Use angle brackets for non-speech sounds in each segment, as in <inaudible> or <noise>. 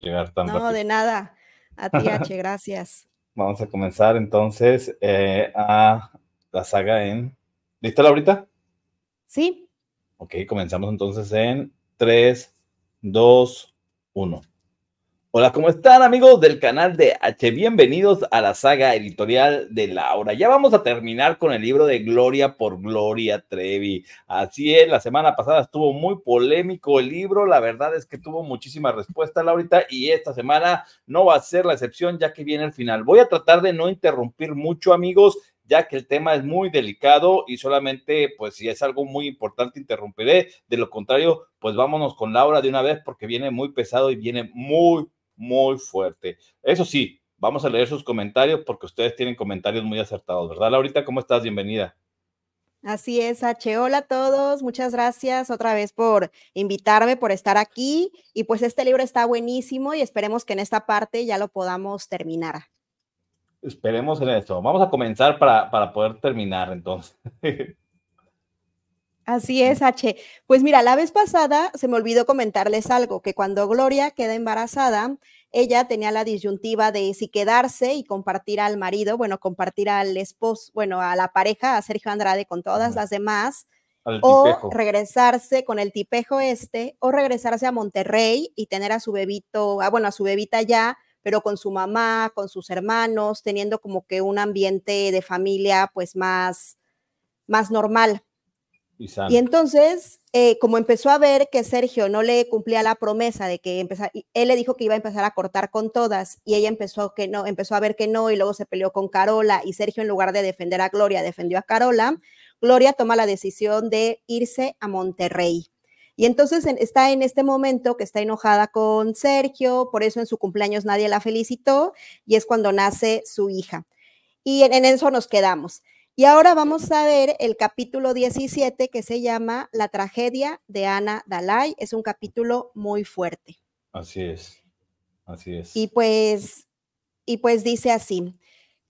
llegar tan no, de nada. A ti, H, <laughs> gracias. Vamos a comenzar entonces eh, a la saga en. ¿Lista, Laurita? Sí. Ok, comenzamos entonces en 3, 2, 1. Hola, ¿cómo están amigos del canal de H? Bienvenidos a la saga editorial de Laura. Ya vamos a terminar con el libro de Gloria por Gloria Trevi. Así es, la semana pasada estuvo muy polémico el libro, la verdad es que tuvo muchísima respuesta Laurita, y esta semana no va a ser la excepción ya que viene el final. Voy a tratar de no interrumpir mucho, amigos ya que el tema es muy delicado y solamente, pues si es algo muy importante, interrumpiré. De lo contrario, pues vámonos con Laura de una vez porque viene muy pesado y viene muy muy fuerte. Eso sí, vamos a leer sus comentarios porque ustedes tienen comentarios muy acertados, ¿verdad, Laurita? ¿Cómo estás? Bienvenida. Así es, H. Hola a todos, muchas gracias otra vez por invitarme, por estar aquí. Y pues este libro está buenísimo y esperemos que en esta parte ya lo podamos terminar. Esperemos en esto. Vamos a comenzar para, para poder terminar entonces. <laughs> Así es, H. Pues mira, la vez pasada se me olvidó comentarles algo, que cuando Gloria queda embarazada, ella tenía la disyuntiva de si quedarse y compartir al marido, bueno, compartir al esposo, bueno, a la pareja, a Sergio Andrade con todas las demás, o regresarse con el tipejo este, o regresarse a Monterrey y tener a su bebito, ah, bueno, a su bebita ya, pero con su mamá, con sus hermanos, teniendo como que un ambiente de familia pues más, más normal y, entonces, eh, como empezó a ver que Sergio no le cumplía la promesa de que empezar, él le dijo que iba a empezar a cortar con todas y ella empezó que no, empezó a ver que no y luego se peleó con Carola y Sergio en lugar de defender a Gloria defendió a Carola. Gloria toma la decisión de irse a Monterrey. Y entonces está en este momento que está enojada con Sergio, por eso en su cumpleaños nadie la felicitó y es cuando nace su hija. Y en, en eso nos quedamos. Y ahora vamos a ver el capítulo 17 que se llama La tragedia de Ana Dalai. Es un capítulo muy fuerte. Así es, así es. Y pues, y pues dice así,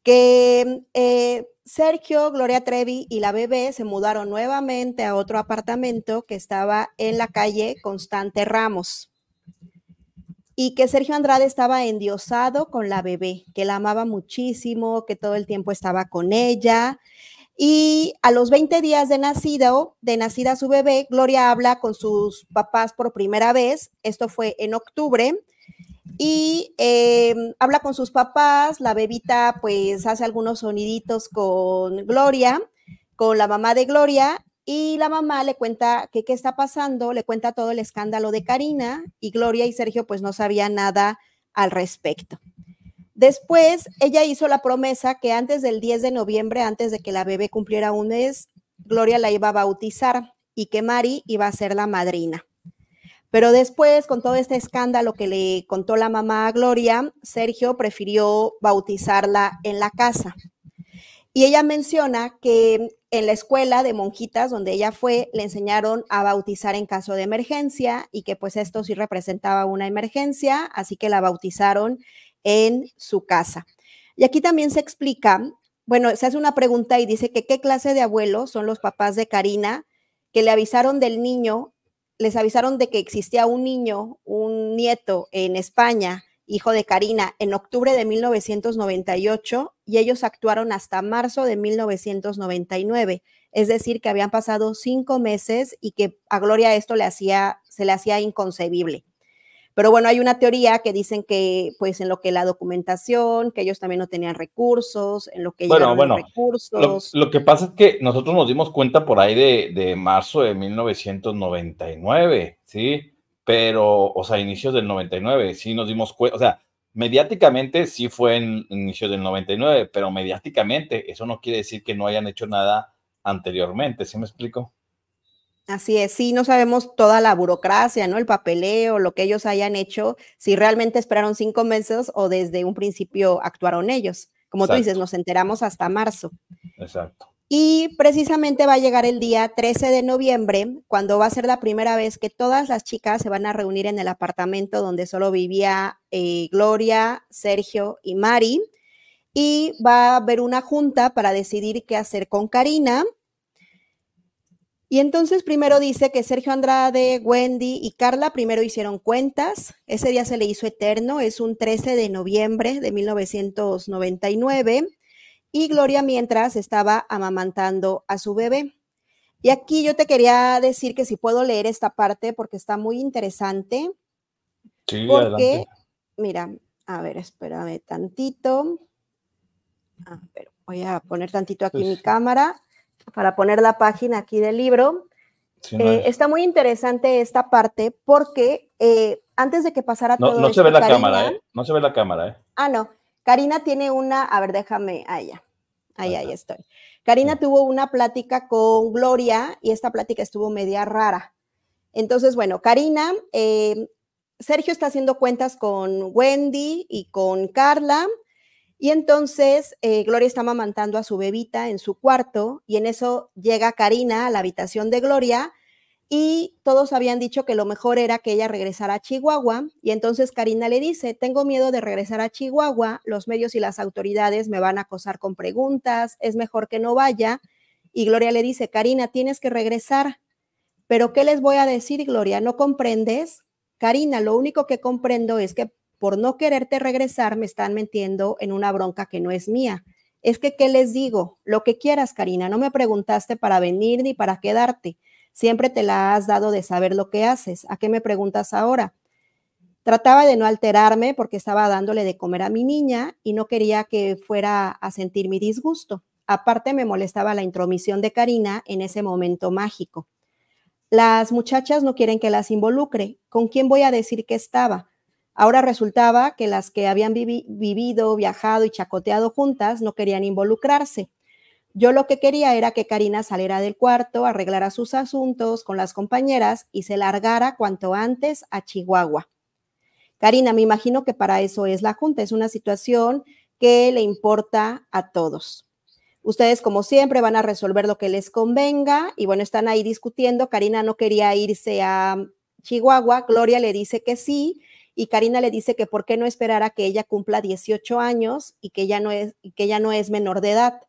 que eh, Sergio, Gloria Trevi y la bebé se mudaron nuevamente a otro apartamento que estaba en la calle Constante Ramos y que Sergio Andrade estaba endiosado con la bebé, que la amaba muchísimo, que todo el tiempo estaba con ella. Y a los 20 días de nacido, de nacida su bebé, Gloria habla con sus papás por primera vez. Esto fue en octubre. Y eh, habla con sus papás, la bebita pues hace algunos soniditos con Gloria, con la mamá de Gloria, y la mamá le cuenta que qué está pasando, le cuenta todo el escándalo de Karina y Gloria y Sergio pues no sabían nada al respecto. Después, ella hizo la promesa que antes del 10 de noviembre, antes de que la bebé cumpliera un mes, Gloria la iba a bautizar y que Mari iba a ser la madrina. Pero después, con todo este escándalo que le contó la mamá a Gloria, Sergio prefirió bautizarla en la casa. Y ella menciona que en la escuela de monjitas donde ella fue, le enseñaron a bautizar en caso de emergencia y que pues esto sí representaba una emergencia, así que la bautizaron en su casa. Y aquí también se explica, bueno, se hace una pregunta y dice que qué clase de abuelos son los papás de Karina que le avisaron del niño, les avisaron de que existía un niño, un nieto en España hijo de Karina, en octubre de 1998 y ellos actuaron hasta marzo de 1999. Es decir, que habían pasado cinco meses y que a Gloria esto le hacía, se le hacía inconcebible. Pero bueno, hay una teoría que dicen que, pues, en lo que la documentación, que ellos también no tenían recursos, en lo que bueno, bueno recursos. Lo, que pasa es que nosotros nos dimos cuenta por ahí de, de marzo de 1999, ¿sí? pero, o sea, inicios del 99, sí nos dimos cuenta, o sea, mediáticamente sí fue en inicios del 99, pero mediáticamente eso no quiere decir que no hayan hecho nada anteriormente, ¿sí me explico? Así es, sí, no sabemos toda la burocracia, ¿no? El papeleo, lo que ellos hayan hecho, si realmente esperaron cinco meses o desde un principio actuaron ellos. Como tú dices, nos enteramos hasta marzo. Exacto. Y precisamente va a llegar el día 13 de noviembre, cuando va a ser la primera vez que todas las chicas se van a reunir en el apartamento donde solo vivía eh, Gloria, Sergio y Mari. Y va a haber una junta para decidir qué hacer con Karina. Y entonces primero dice que Sergio Andrade, Wendy y Carla primero hicieron cuentas. Ese día se le hizo eterno, es un 13 de noviembre de 1999 y Gloria mientras estaba amamantando a su bebé. Y aquí yo te quería decir que si puedo leer esta parte porque está muy interesante. Sí, porque, mira, a ver, espérame tantito. Ah, voy a poner tantito aquí mi cámara para poner la página aquí del libro. Eh, está muy interesante esta parte porque eh, antes de que pasara todo. No se ve la cámara, ¿eh? No se ve la cámara, ¿eh? Ah, no. Karina tiene una, a ver, déjame, ahí ya, ahí, estoy. Karina tuvo una plática con Gloria y esta plática estuvo media rara. Entonces, bueno, Karina, eh, Sergio está haciendo cuentas con Wendy y con Carla. Y entonces eh, Gloria está mamantando a su bebita en su cuarto y en eso llega Karina a la habitación de Gloria y todos habían dicho que lo mejor era que ella regresara a Chihuahua y entonces Karina le dice, tengo miedo de regresar a Chihuahua, los medios y las autoridades me van a acosar con preguntas, es mejor que no vaya. Y Gloria le dice, Karina, tienes que regresar. Pero ¿qué les voy a decir, Gloria? ¿No comprendes? Karina, lo único que comprendo es que por no quererte regresar me están metiendo en una bronca que no es mía. Es que, ¿qué les digo? Lo que quieras, Karina, no me preguntaste para venir ni para quedarte Siempre te la has dado de saber lo que haces. ¿A qué me preguntas ahora? Trataba de no alterarme porque estaba dándole de comer a mi niña y no quería que fuera a sentir mi disgusto. Aparte me molestaba la intromisión de Karina en ese momento mágico. Las muchachas no quieren que las involucre. ¿Con quién voy a decir que estaba? Ahora resultaba que las que habían vivido, viajado y chacoteado juntas no querían involucrarse. Yo lo que quería era que Karina saliera del cuarto, arreglara sus asuntos con las compañeras y se largara cuanto antes a Chihuahua. Karina, me imagino que para eso es la Junta, es una situación que le importa a todos. Ustedes, como siempre, van a resolver lo que les convenga y bueno, están ahí discutiendo. Karina no quería irse a Chihuahua, Gloria le dice que sí y Karina le dice que por qué no esperar a que ella cumpla 18 años y que ya no es, que ya no es menor de edad.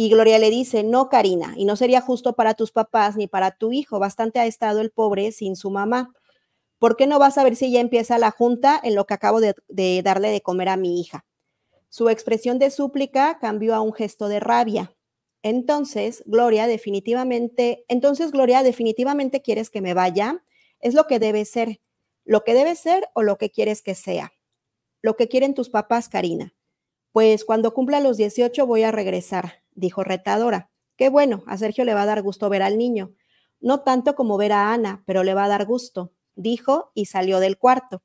Y Gloria le dice, no, Karina, y no sería justo para tus papás ni para tu hijo, bastante ha estado el pobre sin su mamá. ¿Por qué no vas a ver si ya empieza la junta en lo que acabo de, de darle de comer a mi hija? Su expresión de súplica cambió a un gesto de rabia. Entonces, Gloria, definitivamente, entonces, Gloria, definitivamente quieres que me vaya. Es lo que debe ser, lo que debe ser o lo que quieres que sea. Lo que quieren tus papás, Karina. Pues cuando cumpla los 18 voy a regresar dijo retadora. Qué bueno, a Sergio le va a dar gusto ver al niño. No tanto como ver a Ana, pero le va a dar gusto, dijo y salió del cuarto.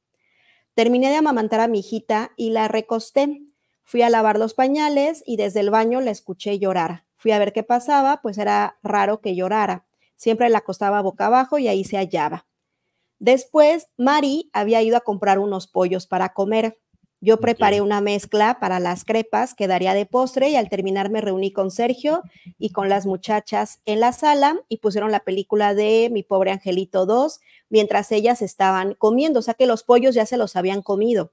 Terminé de amamantar a mi hijita y la recosté. Fui a lavar los pañales y desde el baño la escuché llorar. Fui a ver qué pasaba, pues era raro que llorara. Siempre la acostaba boca abajo y ahí se hallaba. Después, Mari había ido a comprar unos pollos para comer. Yo preparé una mezcla para las crepas que daría de postre y al terminar me reuní con Sergio y con las muchachas en la sala y pusieron la película de Mi pobre angelito 2 mientras ellas estaban comiendo, o sea que los pollos ya se los habían comido.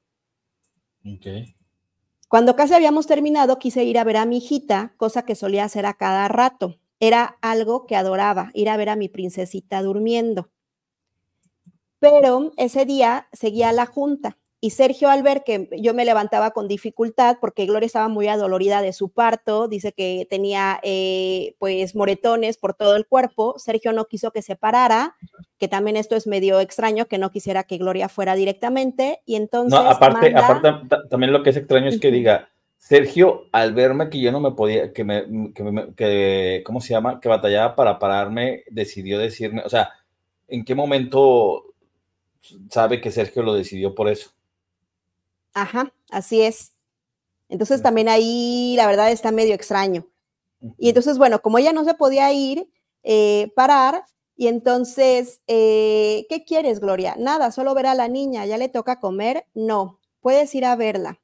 Cuando casi habíamos terminado, quise ir a ver a mi hijita, cosa que solía hacer a cada rato. Era algo que adoraba, ir a ver a mi princesita durmiendo. Pero ese día seguía la junta y Sergio al ver que yo me levantaba con dificultad porque Gloria estaba muy adolorida de su parto, dice que tenía eh, pues moretones por todo el cuerpo, Sergio no quiso que se parara, que también esto es medio extraño, que no quisiera que Gloria fuera directamente y entonces... No, aparte, aparte también lo que es extraño es que diga, Sergio al verme que yo no me podía, que me, que que, ¿cómo se llama? Que batallaba para pararme, decidió decirme, o sea, ¿en qué momento sabe que Sergio lo decidió por eso? Ajá, así es. Entonces también ahí la verdad está medio extraño. Y entonces, bueno, como ella no se podía ir, eh, parar, y entonces, eh, ¿qué quieres, Gloria? Nada, solo ver a la niña, ya le toca comer. No, puedes ir a verla,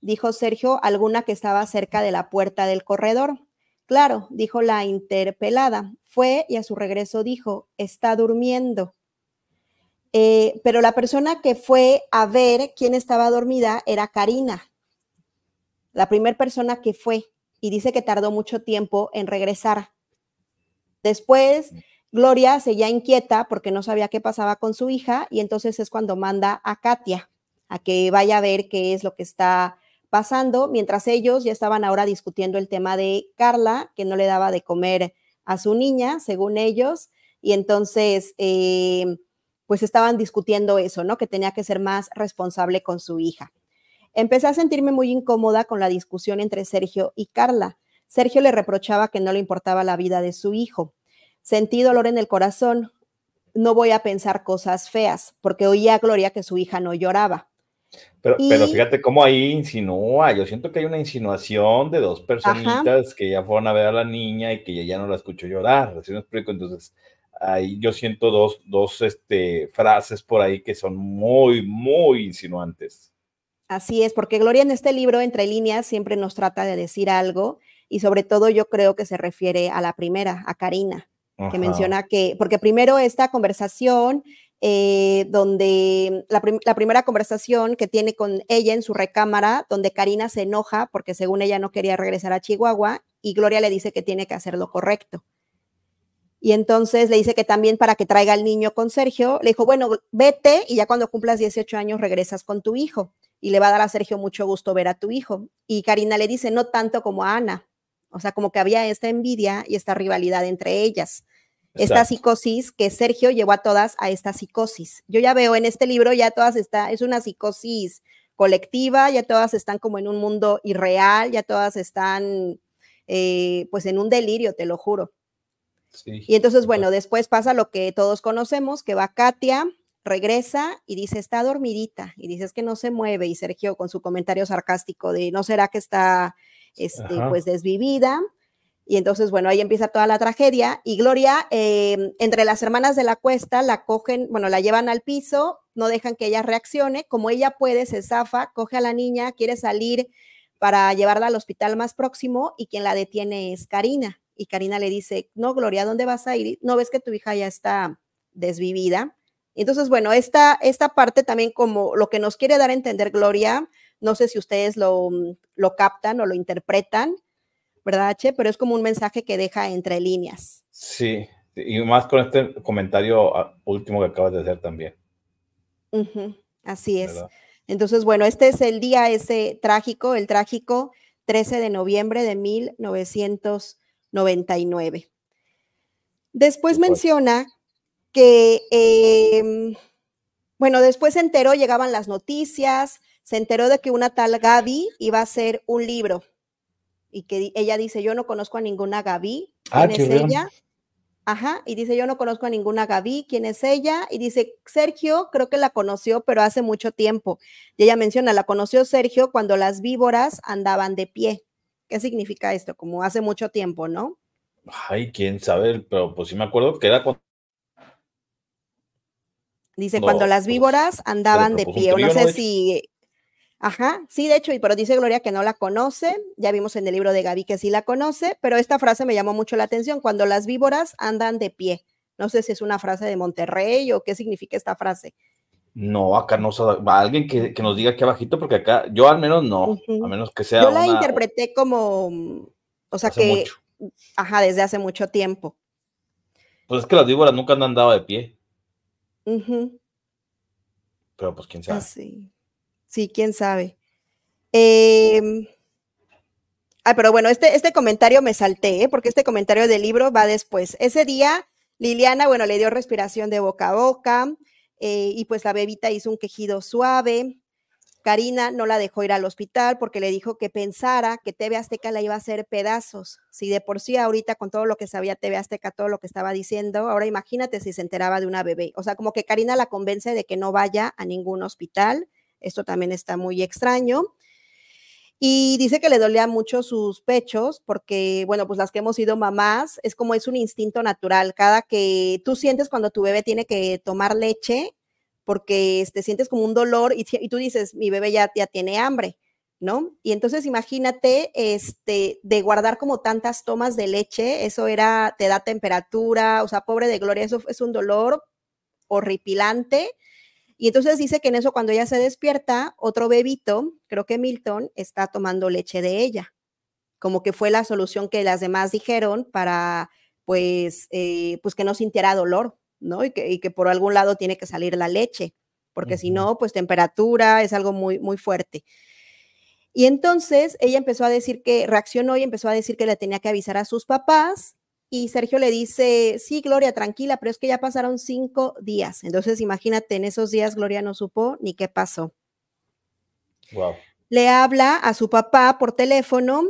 dijo Sergio, alguna que estaba cerca de la puerta del corredor. Claro, dijo la interpelada. Fue y a su regreso dijo, está durmiendo. Eh, pero la persona que fue a ver quién estaba dormida era Karina, la primer persona que fue, y dice que tardó mucho tiempo en regresar. Después, mm. Gloria se ya inquieta porque no sabía qué pasaba con su hija, y entonces es cuando manda a Katia a que vaya a ver qué es lo que está pasando, mientras ellos ya estaban ahora discutiendo el tema de Carla, que no le daba de comer a su niña, según ellos, y entonces... Eh, pues estaban discutiendo eso, ¿no? Que tenía que ser más responsable con su hija. Empecé a sentirme muy incómoda con la discusión entre Sergio y Carla. Sergio le reprochaba que no le importaba la vida de su hijo. Sentí dolor en el corazón. No voy a pensar cosas feas, porque oía a Gloria que su hija no lloraba. Pero, pero fíjate cómo ahí insinúa. Yo siento que hay una insinuación de dos personitas que ya fueron a ver a la niña y que ya no la escuchó llorar. ¿Sí me explico? Entonces, ahí yo siento dos, este, frases por ahí que son muy, muy insinuantes. Así es, porque Gloria en este libro, entre líneas, siempre nos trata de decir algo y sobre todo yo creo que se refiere a la primera, a Karina, que menciona que, porque primero esta conversación, eh, donde la, la primera conversación que tiene con ella en su recámara, donde Karina se enoja porque según ella no quería regresar a Chihuahua y Gloria le dice que tiene que hacer lo correcto. Y entonces le dice que también para que traiga al niño con Sergio, le dijo, bueno, vete y ya cuando cumplas 18 años regresas con tu hijo. Y le va a dar a Sergio mucho gusto ver a tu hijo. Y Karina le dice, no tanto como a Ana. O sea, como que había esta envidia y esta rivalidad entre ellas. Esta psicosis que Sergio llevó a todas a esta psicosis. Yo ya veo en este libro, ya todas están, es una psicosis colectiva, ya todas están como en un mundo irreal, ya todas están eh, pues en un delirio, te lo juro. Y entonces, bueno, después pasa lo que todos conocemos, que va Katia, regresa y dice, está dormidita, y dices que no se mueve, y Sergio con su comentario sarcástico de, ¿no será que está, este, pues, desvivida? Y entonces, bueno, ahí empieza toda la tragedia. Y Gloria, em, entre las hermanas de la cuesta, la cogen, bueno, la llevan al piso, no dejan que ella reaccione. Como ella puede, se zafa, coge a la niña, quiere salir para llevarla al hospital más próximo y quien la detiene es Karina y Karina le dice, no, Gloria, ¿dónde vas a ir? No ves que tu hija ya está desvivida. Entonces, bueno, esta, esta parte también como lo que nos quiere dar a entender Gloria, no sé si ustedes lo, mm, lo captan o lo interpretan, ¿verdad, Che? Pero es como un mensaje que deja entre líneas. Sí, y más con este comentario ah, último que acabas de hacer también. así es. Entonces, bueno, este es el día ese trágico, el trágico 13 de noviembre de 1900. 99. Después menciona que, em, bueno, después se enteró, llegaban las noticias, se enteró de que una tal Gaby iba a hacer un libro y que ella dice, yo no conozco a ninguna Gaby, ah, ¿quién es ella? Ajá, y dice, yo no conozco a ninguna Gaby, ¿quién es ella? Y dice, Sergio, creo que la conoció, pero hace mucho tiempo. Y ella menciona, la conoció Sergio cuando las víboras andaban de pie. ¿Qué significa esto? Como hace mucho tiempo, ¿no? Ay, quién sabe, pero pues sí me acuerdo que era cuando... Dice, cuando las pues, víboras andaban de pues, pie, no sé si... Ajá, sí, de hecho, y pero dice Gloria que no la conoce, ya vimos en el libro de Gaby que sí la conoce, pero esta frase me llamó mucho la atención, cuando las víboras andan de pie. No sé si es una frase de Monterrey o qué significa esta frase, no, acá no va alguien que, nos diga aquí abajito, porque acá yo al menos no, a menos que sea. Yo la interpreté como, o sea que, ajá, desde hace mucho tiempo. Pues es que las víboras nunca han andado de pie. Pero pues quién sabe. Ah, sí. quién sabe. Eh, pero bueno, este, este comentario me salté, ¿eh? porque este comentario del libro va después. Ese día, Liliana, bueno, le dio respiración de boca a boca. Eh, y pues la bebita hizo un quejido suave. Karina no la dejó ir al hospital porque le dijo que pensara que TV Azteca la iba a hacer pedazos. Si de por sí ahorita con todo lo que sabía TV Azteca, todo lo que estaba diciendo, ahora imagínate si se enteraba de una bebé. O sea, como que Karina la convence de que no vaya a ningún hospital. Esto también está muy extraño. Y dice que le dolía mucho sus pechos porque, bueno, pues las que hemos sido mamás, es como es un instinto natural. Cada que tú sientes cuando tu bebé tiene que tomar leche, porque te este, sientes como un dolor y, tú dices, mi bebé ya, ya tiene hambre, ¿no? Y entonces imagínate, este, de guardar como tantas tomas de leche, eso era, te da temperatura, o sea, pobre de Gloria, eso es un dolor horripilante y entonces dice que en eso cuando ella se despierta, otro bebito, creo que Milton, está tomando leche de ella, como que fue la solución que las demás dijeron para, pues, eh, pues que no sintiera dolor, ¿no? Y que, por algún lado tiene que salir la leche, porque si no, pues temperatura es algo muy, muy fuerte. Y entonces ella empezó a decir que reaccionó y empezó a decir que le tenía que avisar a sus papás y Sergio le dice, sí, Gloria, tranquila, pero es que ya pasaron cinco días. Entonces, imagínate, en esos días Gloria no supo ni qué pasó. Le habla a su papá por teléfono,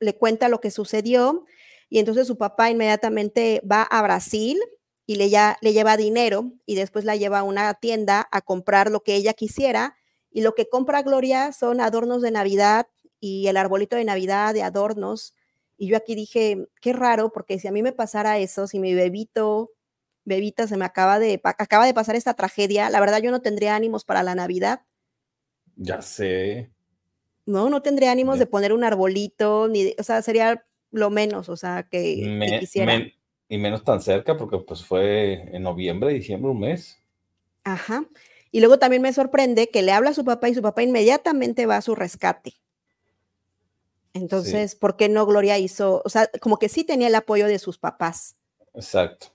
le cuenta lo que sucedió y entonces su papá inmediatamente va a Brasil y le, ya, le lleva dinero y después la lleva a una tienda a comprar lo que ella quisiera. Y lo que compra Gloria son adornos de Navidad y el arbolito de Navidad de adornos y yo aquí dije, qué raro, porque si a mí me pasara eso, si mi bebito, bebita se me acaba de, acaba de pasar esta tragedia, la verdad yo no tendría ánimos para la Navidad. Ya sé. No, no tendría ánimos de poner un arbolito, ni, o sea, sería lo menos, o sea, que, y menos tan cerca, porque pues fue en noviembre, diciembre, un mes. Ajá. Y luego también me sorprende que le habla a su papá y su papá inmediatamente va a su rescate. Entonces, ¿por qué no Gloria hizo? O sea, como que sí tenía el apoyo de sus papás. Exacto.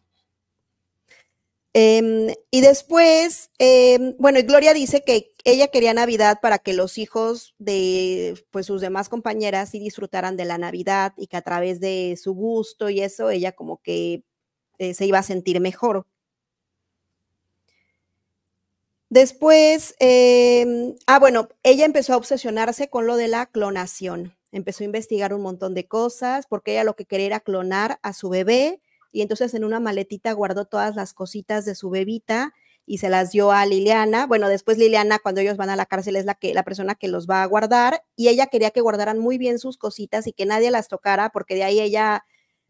Em, y después, em, bueno, Gloria dice que ella quería Navidad para que los hijos de pues, sus demás compañeras sí disfrutaran de la Navidad y que a través de su gusto y eso, ella como que eh, se iba a sentir mejor. Después, em, ah, bueno, ella empezó a obsesionarse con lo de la clonación empezó a investigar un montón de cosas porque ella lo que quería era clonar a su bebé y entonces en una maletita guardó todas las cositas de su bebita y se las dio a Liliana. Bueno, después Liliana cuando ellos van a la cárcel es la que la persona que los va a guardar y ella quería que guardaran muy bien sus cositas y que nadie las tocara porque de ahí ella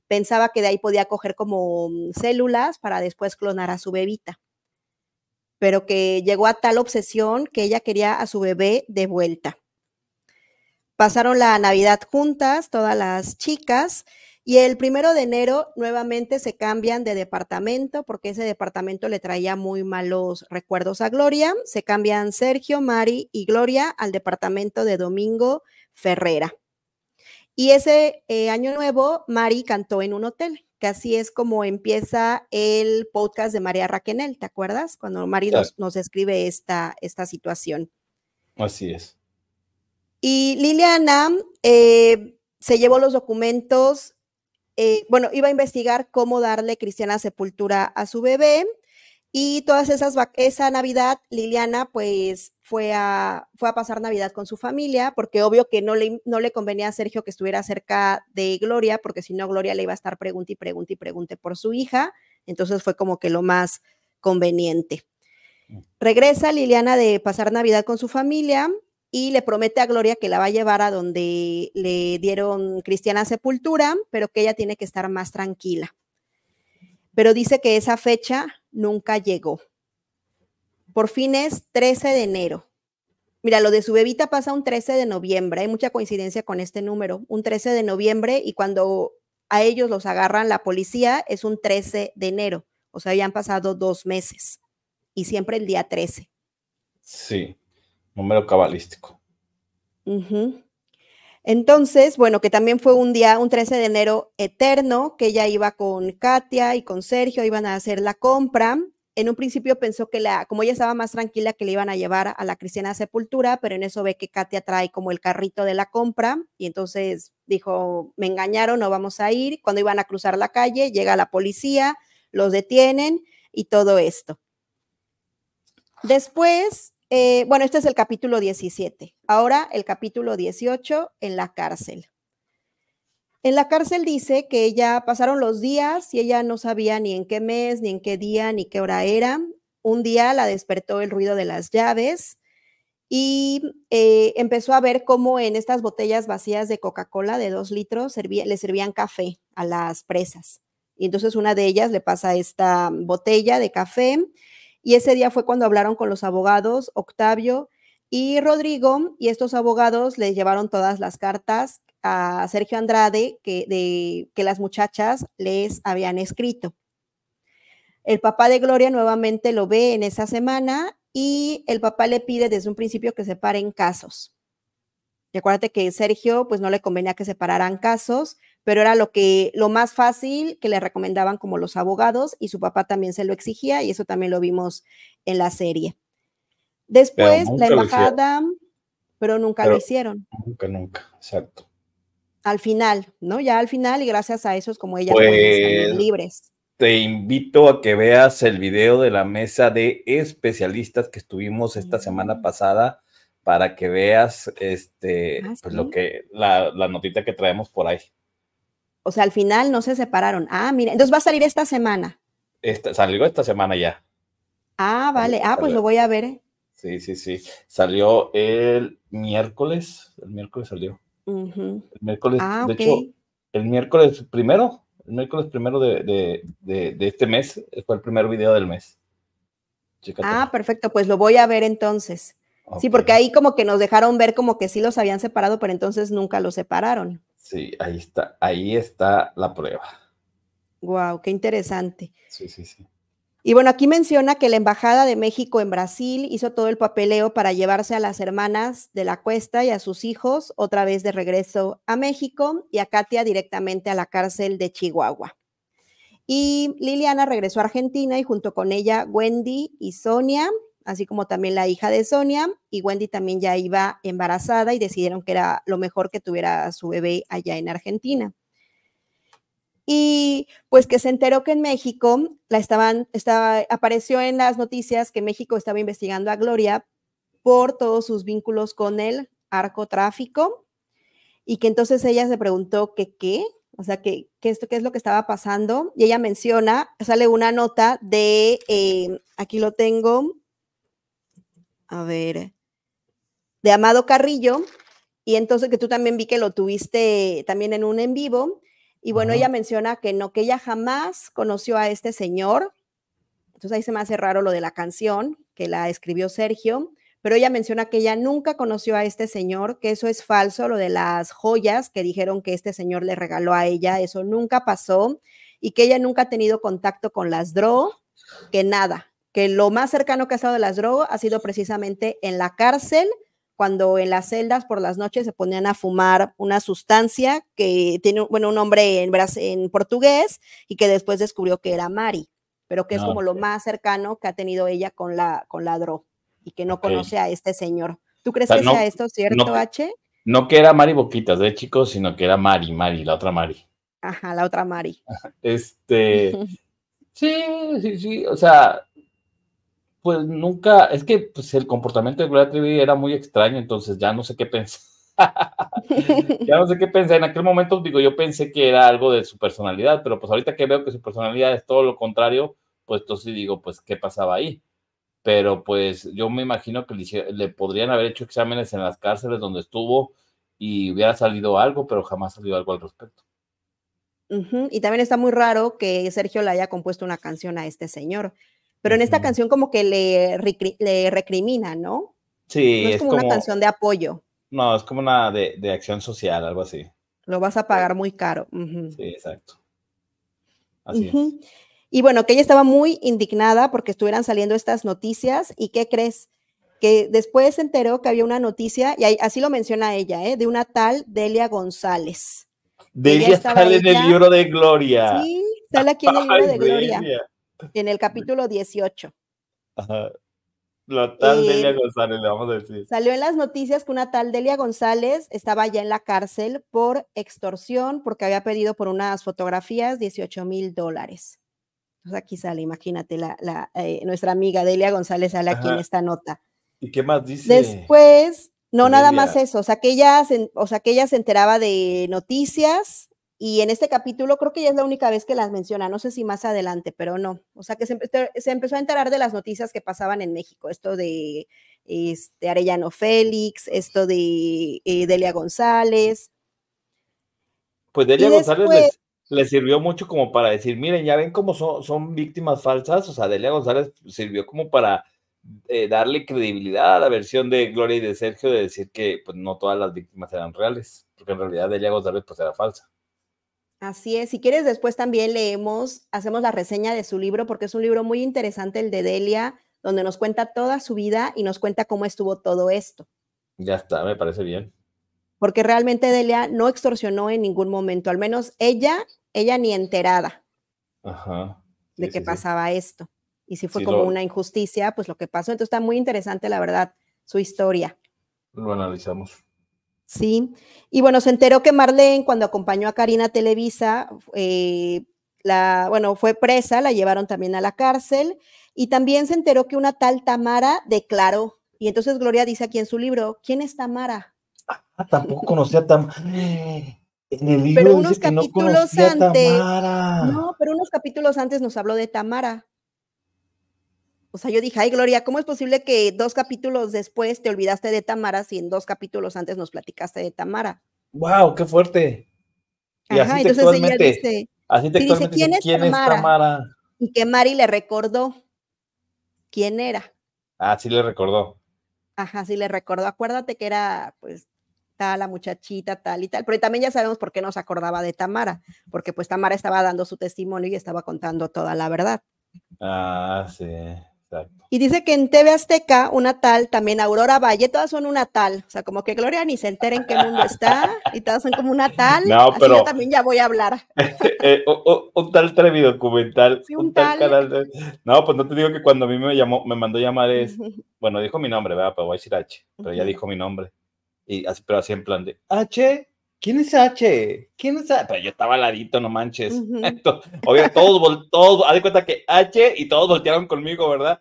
pensaba que de ahí podía coger como mm, células para después clonar a su bebita. Pero que llegó a tal obsesión que ella quería a su bebé de vuelta. Pasaron la Navidad juntas, todas las chicas, y el primero de enero nuevamente se cambian de departamento porque ese departamento le traía muy malos recuerdos a Gloria. Se cambian Sergio, Mari y Gloria al departamento de Domingo Ferrera. Y ese eh, año nuevo, Mari cantó en un hotel, que así es como empieza el podcast de María Raquenel, ¿te acuerdas? Cuando Mari nos, escribe esta, esta situación. Así es. Y Liliana eh, se llevó los documentos, eh, bueno, iba a investigar cómo darle cristiana sepultura a su bebé. Y todas esas, esa Navidad, Liliana pues fue a, fue a pasar Navidad con su familia, porque obvio que no le, no le convenía a Sergio que estuviera cerca de Gloria, porque si no, Gloria le iba a estar pregunta y pregunta y pregunte por su hija. Entonces fue como que lo más conveniente. Mm. Regresa Liliana de pasar Navidad con su familia y le promete a Gloria que la va a llevar a donde le dieron cristiana sepultura, pero que ella tiene que estar más tranquila. Pero dice que esa fecha nunca llegó. Por fin es 13 de enero. Mira, lo de su bebita pasa un 13 de noviembre, hay mucha coincidencia con este número, un 13 de noviembre y cuando a ellos los agarran la policía es un 13 de enero, o sea, habían pasado dos meses y siempre el día 13. Sí número cabalístico. Entonces, bueno, que también fue un día, un 13 de enero eterno, que ella iba con Katia y con Sergio, iban a hacer la compra. En un principio pensó que la, como ella estaba más tranquila, que le iban a llevar a la cristiana sepultura, pero en eso ve que Katia trae como el carrito de la compra y entonces dijo, me engañaron, no vamos a ir. Cuando iban a cruzar la calle, llega la policía, los detienen y todo esto. Después, eh, bueno, este es el capítulo 17. Ahora el capítulo 18 en la cárcel. En la cárcel dice que ella pasaron los días y ella no sabía ni en qué mes, ni en qué día, ni qué hora era. Un día la despertó el ruido de las llaves y eh, empezó a ver cómo en estas botellas vacías de Coca-Cola de dos litros le servían café a las presas. Y entonces una de ellas le pasa esta botella de café y ese día fue cuando hablaron con los abogados Octavio y Rodrigo, y estos abogados les llevaron todas las cartas a Sergio Andrade que, que las muchachas les habían escrito. El papá de Gloria nuevamente lo ve en esa semana y el papá le pide desde un principio que separen casos. Y acuérdate que Sergio, pues no le convenía que separaran casos pero era lo que lo más fácil que le recomendaban como los abogados y su papá también se lo exigía y eso también lo vimos en la serie. Después la embajada, pero nunca lo hicieron. Nunca, nunca, exacto. Al final, ¿no? Ya al final y gracias a eso es como ella pues, libres. Te invito a que veas el video de la mesa de especialistas que estuvimos esta semana mm. pasada para que veas este, ah, pues, lo que la, la notita que traemos por ahí. O sea, al final no se separaron. Ah, mira, entonces va a salir esta semana. salió esta semana ya. Ah, vale. Ah, pues lo voy a ver. Eh. Sí, sí, sí. Salió el miércoles. El miércoles salió. El miércoles, ah, de hecho, el miércoles primero, el miércoles primero de, este mes, fue el primer video del mes. Ah, perfecto, pues lo voy a ver entonces. Sí, porque ahí como que nos dejaron ver como que sí los habían separado, pero entonces nunca los separaron. Sí, ahí está, ahí está la prueba. Wow, qué interesante. Sí, sí, sí. Y bueno, aquí menciona que la Embajada de México en Brasil hizo todo el papeleo para llevarse a las hermanas de la cuesta y a sus hijos otra vez de regreso a México y a Katia directamente a la cárcel de Chihuahua. Y Liliana regresó a Argentina y junto con ella Wendy y Sonia así como también la hija de Sonia, y Wendy también ya iba embarazada y decidieron que era lo mejor que tuviera su bebé allá en Argentina. Y pues que se enteró que en México la estaban, estaba, apareció en las noticias que México estaba investigando a Gloria por todos sus vínculos con el tráfico y que entonces ella se preguntó que qué, o sea, que, esto, qué es lo que estaba pasando. Y ella menciona, sale una nota de, eh, aquí lo tengo, a ver, de Amado Carrillo, y entonces que tú también vi que lo tuviste también en un en vivo, y bueno, ella menciona que no, que ella jamás conoció a este señor, entonces ahí se me hace raro lo de la canción que la escribió Sergio, pero ella menciona que ella nunca conoció a este señor, que eso es falso, lo de las joyas que dijeron que este señor le regaló a ella, eso nunca pasó, y que ella nunca ha tenido contacto con las DRO, que nada, que lo más cercano que ha estado de las drogas ha sido precisamente en la cárcel, cuando en las celdas por las noches se ponían a fumar una sustancia que tiene, bueno, un nombre en, en portugués y que después descubrió que era Mari, pero que es ah, como lo más cercano que ha tenido ella con la, con la droga y que no conoce a este señor. ¿Tú crees que sea esto cierto, H? No que era Mari Boquitas, de chicos, sino que era Mari, Mari, la otra Mari. Ajá, la otra Mari. <laughs> Este, <laughs> sí, sí, sí, o sea, pues nunca, es que pues, el comportamiento de Gloria Trevi era muy extraño, entonces ya no sé qué pensé <laughs> ya no sé qué pensé. En aquel momento, digo, yo pensé que era algo de su personalidad, pero pues ahorita que veo que su personalidad es todo lo contrario, pues entonces digo, pues, ¿qué pasaba ahí? Pero pues yo me imagino que le, podrían haber hecho exámenes en las cárceles donde estuvo y hubiera salido algo, pero jamás salió algo al respecto. Y también está muy raro que Sergio le haya compuesto una canción a este señor. Pero en esta canción como que le, recrimina, ¿no? Sí. es, como, una canción de apoyo. No, es como una de, acción social, algo así. Lo vas a pagar muy caro. Sí, exacto. Así Y bueno, que ella estaba muy indignada porque estuvieran saliendo estas noticias. ¿Y qué crees? Que después se enteró que había una noticia, y así lo menciona ella, ¿eh? de una tal Delia González. Delia sale en el libro de Gloria. Sí, sale aquí en el libro de Gloria en el capítulo 18. La tal Delia González, le vamos a decir. Salió en las noticias que una tal Delia González estaba ya en la cárcel por extorsión, porque había pedido por unas fotografías 18 mil dólares. Entonces aquí sale, imagínate, la, eh, nuestra amiga Delia González sale aquí en esta nota. ¿Y qué más dice? Después, no, nada más eso, o sea, que ella o sea, que ella se enteraba de noticias, y en este capítulo creo que ya es la única vez que las menciona, no sé si más adelante, pero no. O sea que se, empezó a enterar de las noticias que pasaban en México, esto de este, Arellano Félix, esto de eh, Delia González. Pues Delia González le sirvió mucho como para decir, miren, ya ven cómo son, son víctimas falsas, o sea, Delia González sirvió como para eh, darle credibilidad a la versión de Gloria y de Sergio de decir que pues, no todas las víctimas eran reales, porque en realidad Delia González pues era falsa. Así es, si quieres después también leemos, hacemos la reseña de su libro porque es un libro muy interesante el de Delia, donde nos cuenta toda su vida y nos cuenta cómo estuvo todo esto. Ya está, me parece bien. Porque realmente Delia no extorsionó en ningún momento, al menos ella, ella ni enterada de que pasaba esto. Y si fue como una injusticia, pues lo que pasó. Entonces está muy interesante, la verdad, su historia. Lo analizamos. ¿sí? Y bueno, se enteró que Marlene, cuando acompañó a Karina Televisa, eh, la, bueno, fue presa, la llevaron también a la cárcel, y también se enteró que una tal Tamara declaró, y entonces Gloria dice aquí en su libro, ¿quién es Tamara? Ah, tampoco conocía a Tamara. En el libro pero unos capítulos no antes, a Tamara. no, pero unos capítulos antes nos habló de Tamara. O sea, yo dije, ay Gloria, ¿cómo es posible que dos capítulos después te olvidaste de Tamara si en dos capítulos antes nos platicaste de Tamara? ¡Wow! ¡Qué fuerte! Y así entonces ella dice, así ¿quién, es, Tamara? Y que Mari le recordó quién era. Ah, sí le recordó. Ajá, sí le recordó. Acuérdate que era, pues, tal, la muchachita, tal y tal. Pero también ya sabemos por qué nos acordaba de Tamara, porque pues Tamara estaba dando su testimonio y estaba contando toda la verdad. Ah, sí. Y dice que en TV Azteca, una tal, también Aurora Valle, todas son una tal. O sea, como que Gloria ni se entera en qué mundo está y todas son como una tal. No, pero. yo también ya voy a hablar. <laughs> Eh, eh, un tal Trevi documental. un, tal, canal de... No, pues no te digo que cuando a mí me llamó, me mandó llamar es. <laughs> Bueno, dijo mi nombre, ¿verdad? Pero voy a decir H, pero ya dijo mi nombre. Y así, pero así en plan de H, ¿quién es H? ¿Quién es H? Pero yo estaba ladito, no manches. <laughs> obvio, todos, todos, haz de cuenta que H y todos voltearon conmigo, ¿verdad?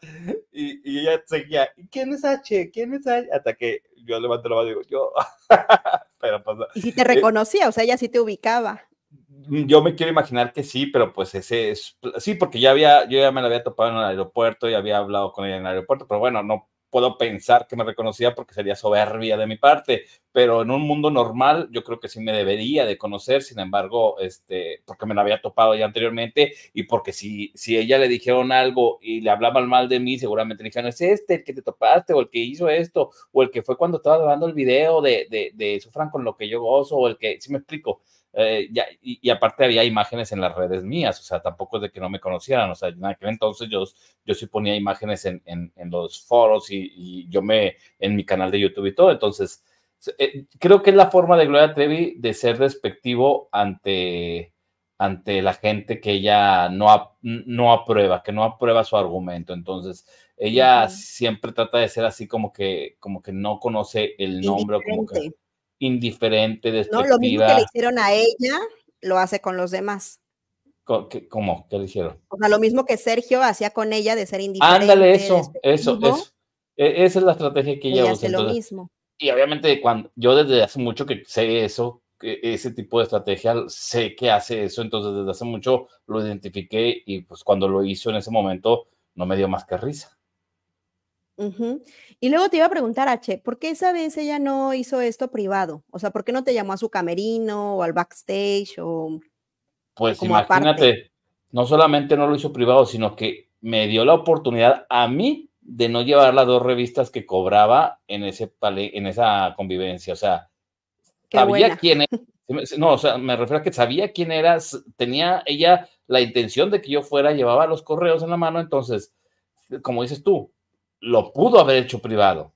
Y, ella seguía, ¿quién es H? ¿Quién es H? Hasta que yo levanto la mano y digo, yo. <laughs> Pues, y si te eh, reconocía, o sea, ella sí te ubicaba. Mm, yo me quiero imaginar que sí, pero pues ese es, sí, porque ya había, yo ya me la había topado en el aeropuerto y había hablado con ella en el aeropuerto, pero bueno, no puedo pensar que me reconocía porque sería soberbia de mi parte, pero en un mundo normal yo creo que sí me debería de conocer, sin embargo, este, porque me la había topado ya anteriormente y porque si, si ella le dijeron algo y le hablaban mal de mí, seguramente le dijeron, es este el que te topaste o el que hizo esto o el que fue cuando estaba grabando el video de, de, de con lo que yo gozo o el que, si me explico, eh, y, aparte había imágenes en las redes mías, o sea, tampoco es de que no me conocieran, o sea, en aquel entonces yo, yo sí ponía imágenes en, los foros y, yo me, en mi canal de YouTube y todo, entonces, eh, creo que es la forma de Gloria Trevi de ser despectivo ante, ante la gente que ella no, no aprueba, que no aprueba su argumento, entonces, ella siempre trata de ser así como que, como que no conoce el nombre, o como que indiferente, despectiva. No, lo mismo que le hicieron a ella, lo hace con los demás. ¿Cómo? ¿Qué le hicieron? O sea, lo mismo que Sergio hacía con ella de ser indiferente. Ándale, eso, eso, eso. E, esa es la estrategia que ella, usa. Hace lo mismo. Y obviamente cuando, yo desde hace mucho que sé eso, que ese tipo de estrategia, sé que hace eso, entonces desde hace mucho lo identifiqué y pues cuando lo hizo en ese momento no me dio más que risa. Y luego te iba a preguntar, H, ¿por qué esa vez ella no hizo esto privado? O sea, ¿por qué no te llamó a su camerino o al backstage o... Pues imagínate, no solamente no lo hizo privado, sino que me dio la oportunidad a mí de no llevar las dos revistas que cobraba en, ese en esa convivencia. O sea, sabía quién e-, <laughs> No, o sea, me refiero a que sabía quién era, tenía ella la intención de que yo fuera, llevaba los correos en la mano, entonces, como dices tú, lo pudo haber hecho privado,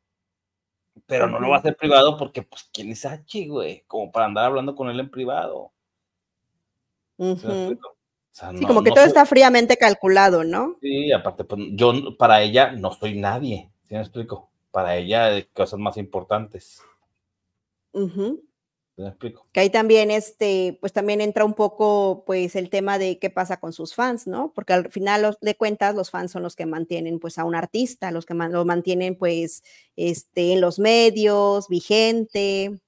pero no lo va a hacer privado porque, pues, ¿quién es H, güey? Como para andar hablando con él en privado. sí, como que todo está fríamente calculado, ¿no? Sí, aparte, pues, yo para ella no soy nadie, ¿sí me explico? Para ella, cosas más importantes. Que ahí también, este, pues también entra un poco, pues, el tema de qué pasa con sus fans, ¿no? Porque al final de cuentas, los fans son los que mantienen, pues, a un artista, los que lo mantienen, pues, este, en los medios, vigente.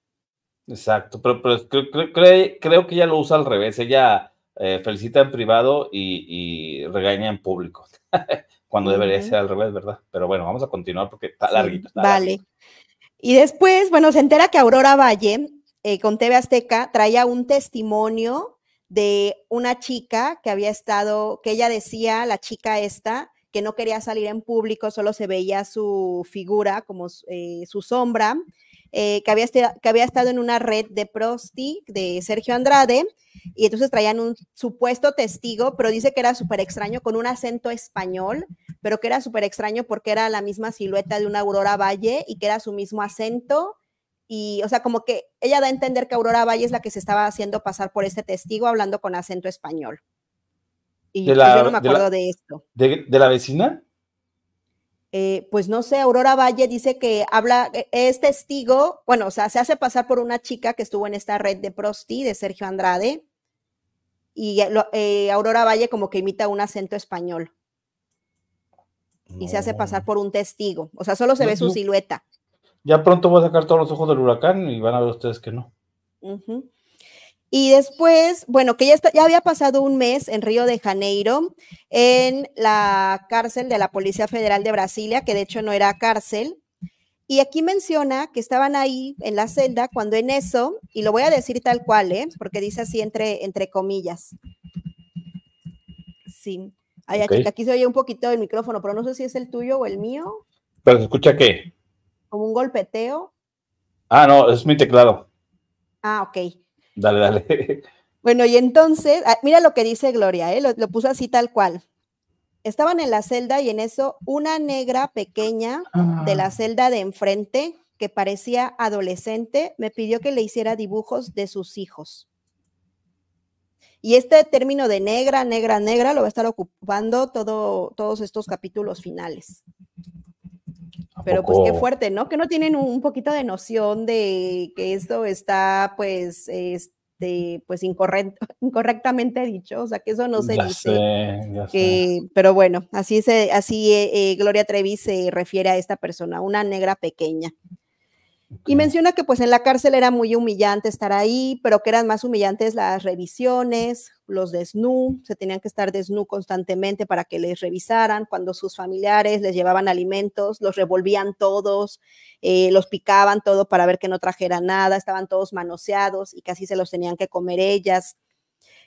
Exacto, pero, pero creo, creo, que ella lo usa al revés, ella eh, felicita en privado y, regaña en público, <laughs> cuando debería ser al revés, ¿verdad? Pero bueno, vamos a continuar porque está vale. Y después, bueno, se entera que Aurora Valle eh, con TV Azteca, traía un testimonio de una chica que había estado, que ella decía, la chica esta, que no quería salir en público, solo se veía su figura, como eh, su sombra, eh, que, había este, que había estado en una red de prosti de Sergio Andrade, y entonces traían un supuesto testigo, pero dice que era súper extraño, con un acento español, pero que era súper extraño porque era la misma silueta de una Aurora Valle y que era su mismo acento y, o sea, como que ella da a entender que Aurora Valle es la que se estaba haciendo pasar por este testigo hablando con acento español. Y pues, yo no me acuerdo de, esto. ¿De, la vecina? Eh, pues no sé, Aurora Valle dice que habla, e, es testigo, bueno, o sea, se hace pasar por una chica que estuvo en esta red de prosti de Sergio Andrade. Y eh, Aurora Valle como que imita un acento español. Y se hace pasar por un testigo. O sea, solo se ve su silueta. Ya pronto voy a sacar todos los ojos del huracán y van a ver ustedes que no. Y después, bueno, que ya, ya había pasado un mes en Río de Janeiro, en la cárcel de la Policía Federal de Brasilia, que de hecho no era cárcel. Y aquí menciona que estaban ahí en la celda cuando en eso, y lo voy a decir tal cual, ¿eh? porque dice así entre, entre comillas. Sí. aquí, aquí se oye un poquito el micrófono, pero no sé si es el tuyo o el mío. Pero se escucha qué como un golpeteo. Ah, no, es mi teclado. Ah, ok. Dale, dale. <laughs> Bueno, y entonces, ah, mira lo que dice Gloria, ¿eh? lo, lo puso así tal cual. Estaban en la celda y en eso una negra pequeña de la ah. celda de enfrente, que parecía adolescente, me pidió que le hiciera dibujos de sus hijos. Y este término de negra, negra, negra lo va a estar ocupando todo, todos estos capítulos finales. Pero pues qué fuerte, ¿no? Que no tienen un poquito de noción de que esto está pues... este pues <laughs> incorrectamente dicho, o sea que eso no se dice. que, pero bueno, así se, así eh, eh, Gloria Trevi se refiere a esta persona, una negra pequeña. Y menciona que pues en la cárcel era muy humillante estar ahí, pero que eran más humillantes las revisiones, los desnú, se tenían que estar desnú constantemente para que les revisaran, cuando sus familiares les llevaban alimentos, los revolvían todos, eh, los picaban todo para ver que no trajeran nada, estaban todos manoseados y casi se los tenían que comer ellas.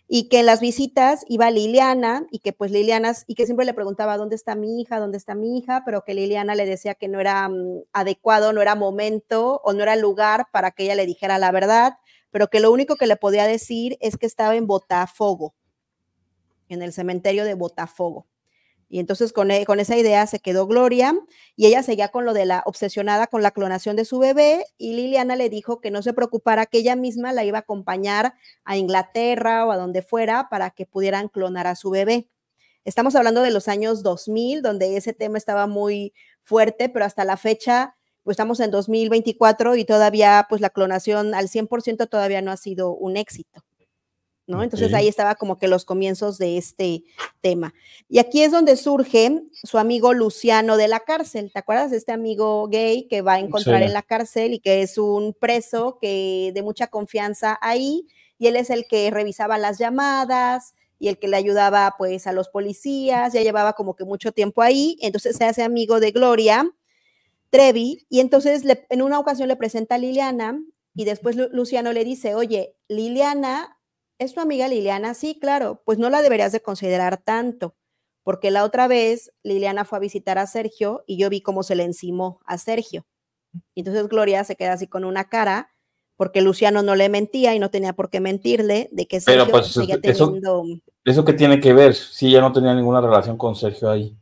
Y que en las visitas iba Liliana y que pues Liliana, y que siempre le preguntaba, ¿dónde está mi hija? ¿Dónde está mi hija? Pero que Liliana le decía que no era mm, adecuado, no era momento o no era lugar para que ella le dijera la verdad pero que lo único que le podía decir es que estaba en Botafogo, en el cementerio de Botafogo. Y entonces e, con, esa idea se quedó Gloria y ella seguía con lo de la obsesionada con la clonación de su bebé y Liliana le dijo que no se preocupara, que ella misma la iba a acompañar a Inglaterra o a donde fuera para que pudieran clonar a su bebé. Estamos hablando de los años 2000, donde ese tema estaba muy fuerte, pero hasta la fecha pues estamos en 2024 y todavía pues la clonación al 100% todavía no ha sido un éxito. ¿No? Entonces ahí estaba como que los comienzos de este tema. Y aquí es donde surge su amigo Luciano de la cárcel, ¿te acuerdas? Este amigo gay que va a encontrar en la cárcel y que es un preso que de mucha confianza ahí, y él es el que revisaba las llamadas y el que le ayudaba pues a los policías, ya llevaba como que mucho tiempo ahí, entonces se hace amigo de Gloria Trevi, y entonces en una ocasión le presenta a Liliana y después Luciano le dice, oye, Liliana, ¿es tu amiga Liliana? Sí, claro, pues no la deberías de considerar tanto, porque la otra vez Liliana fue a visitar a Sergio y yo vi cómo se le encimó a Sergio. entonces Gloria se queda así con una cara, porque Luciano no le mentía y no tenía por qué mentirle de que Sergio pues, teniendo... Eso, tiene que ver? Si sí, ya no tenía ninguna relación con Sergio ahí.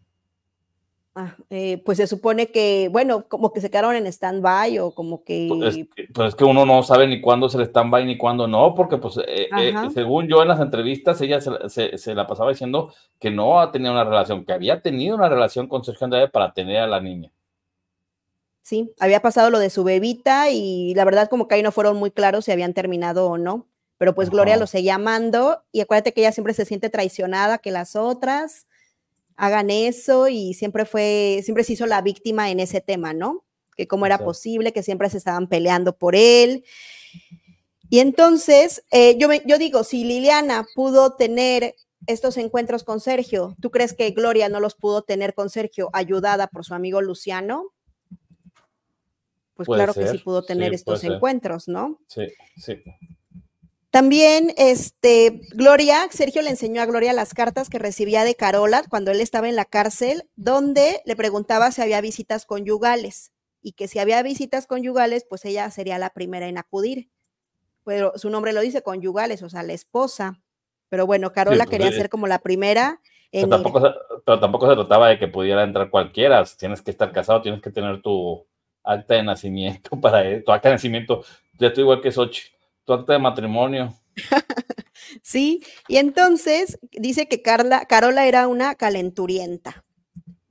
Ah, eh, pues se supone que, bueno, como que se quedaron en stand-by o como pues, que... Pues es, que... uno no sabe ni cuándo es el stand-by ni cuándo no, porque pues eh, eh, según yo en las entrevistas ella se, la pasaba diciendo que no ha tenido una relación, que había tenido una relación con Sergio Andrade para tener a la niña. Sí, había pasado lo de su bebita y la verdad como que ahí no fueron muy claros si habían terminado o no, pero pues Gloria lo seguía amando y acuérdate que ella siempre se siente traicionada que las otras hagan eso y siempre fue, siempre se hizo la víctima en ese tema, ¿no? Que cómo era posible, que siempre se estaban peleando por él. Y entonces, eh, yo, yo digo, si Liliana pudo tener estos encuentros con Sergio, ¿tú crees que Gloria no los pudo tener con Sergio, ayudada por su amigo Luciano? Pues claro que sí pudo tener estos encuentros, ¿no? Sí, sí. También, este, Gloria, Sergio le enseñó a Gloria las cartas que recibía de Carola cuando él estaba en la cárcel, donde le preguntaba si había visitas conyugales y que si había visitas conyugales, pues ella sería la primera en acudir. Pero su nombre lo dice conyugales, o sea, la esposa. Pero bueno, Carola pues, quería ser como la primera. pero, tampoco se, trataba de que pudiera entrar cualquiera. Tienes que estar casado, tienes que tener tu acta de nacimiento <laughs> para él, tu acta de nacimiento. Ya estoy igual que Sochi tu acta de matrimonio. <laughs> sí, y entonces dice que Carla, Carola era una calenturienta.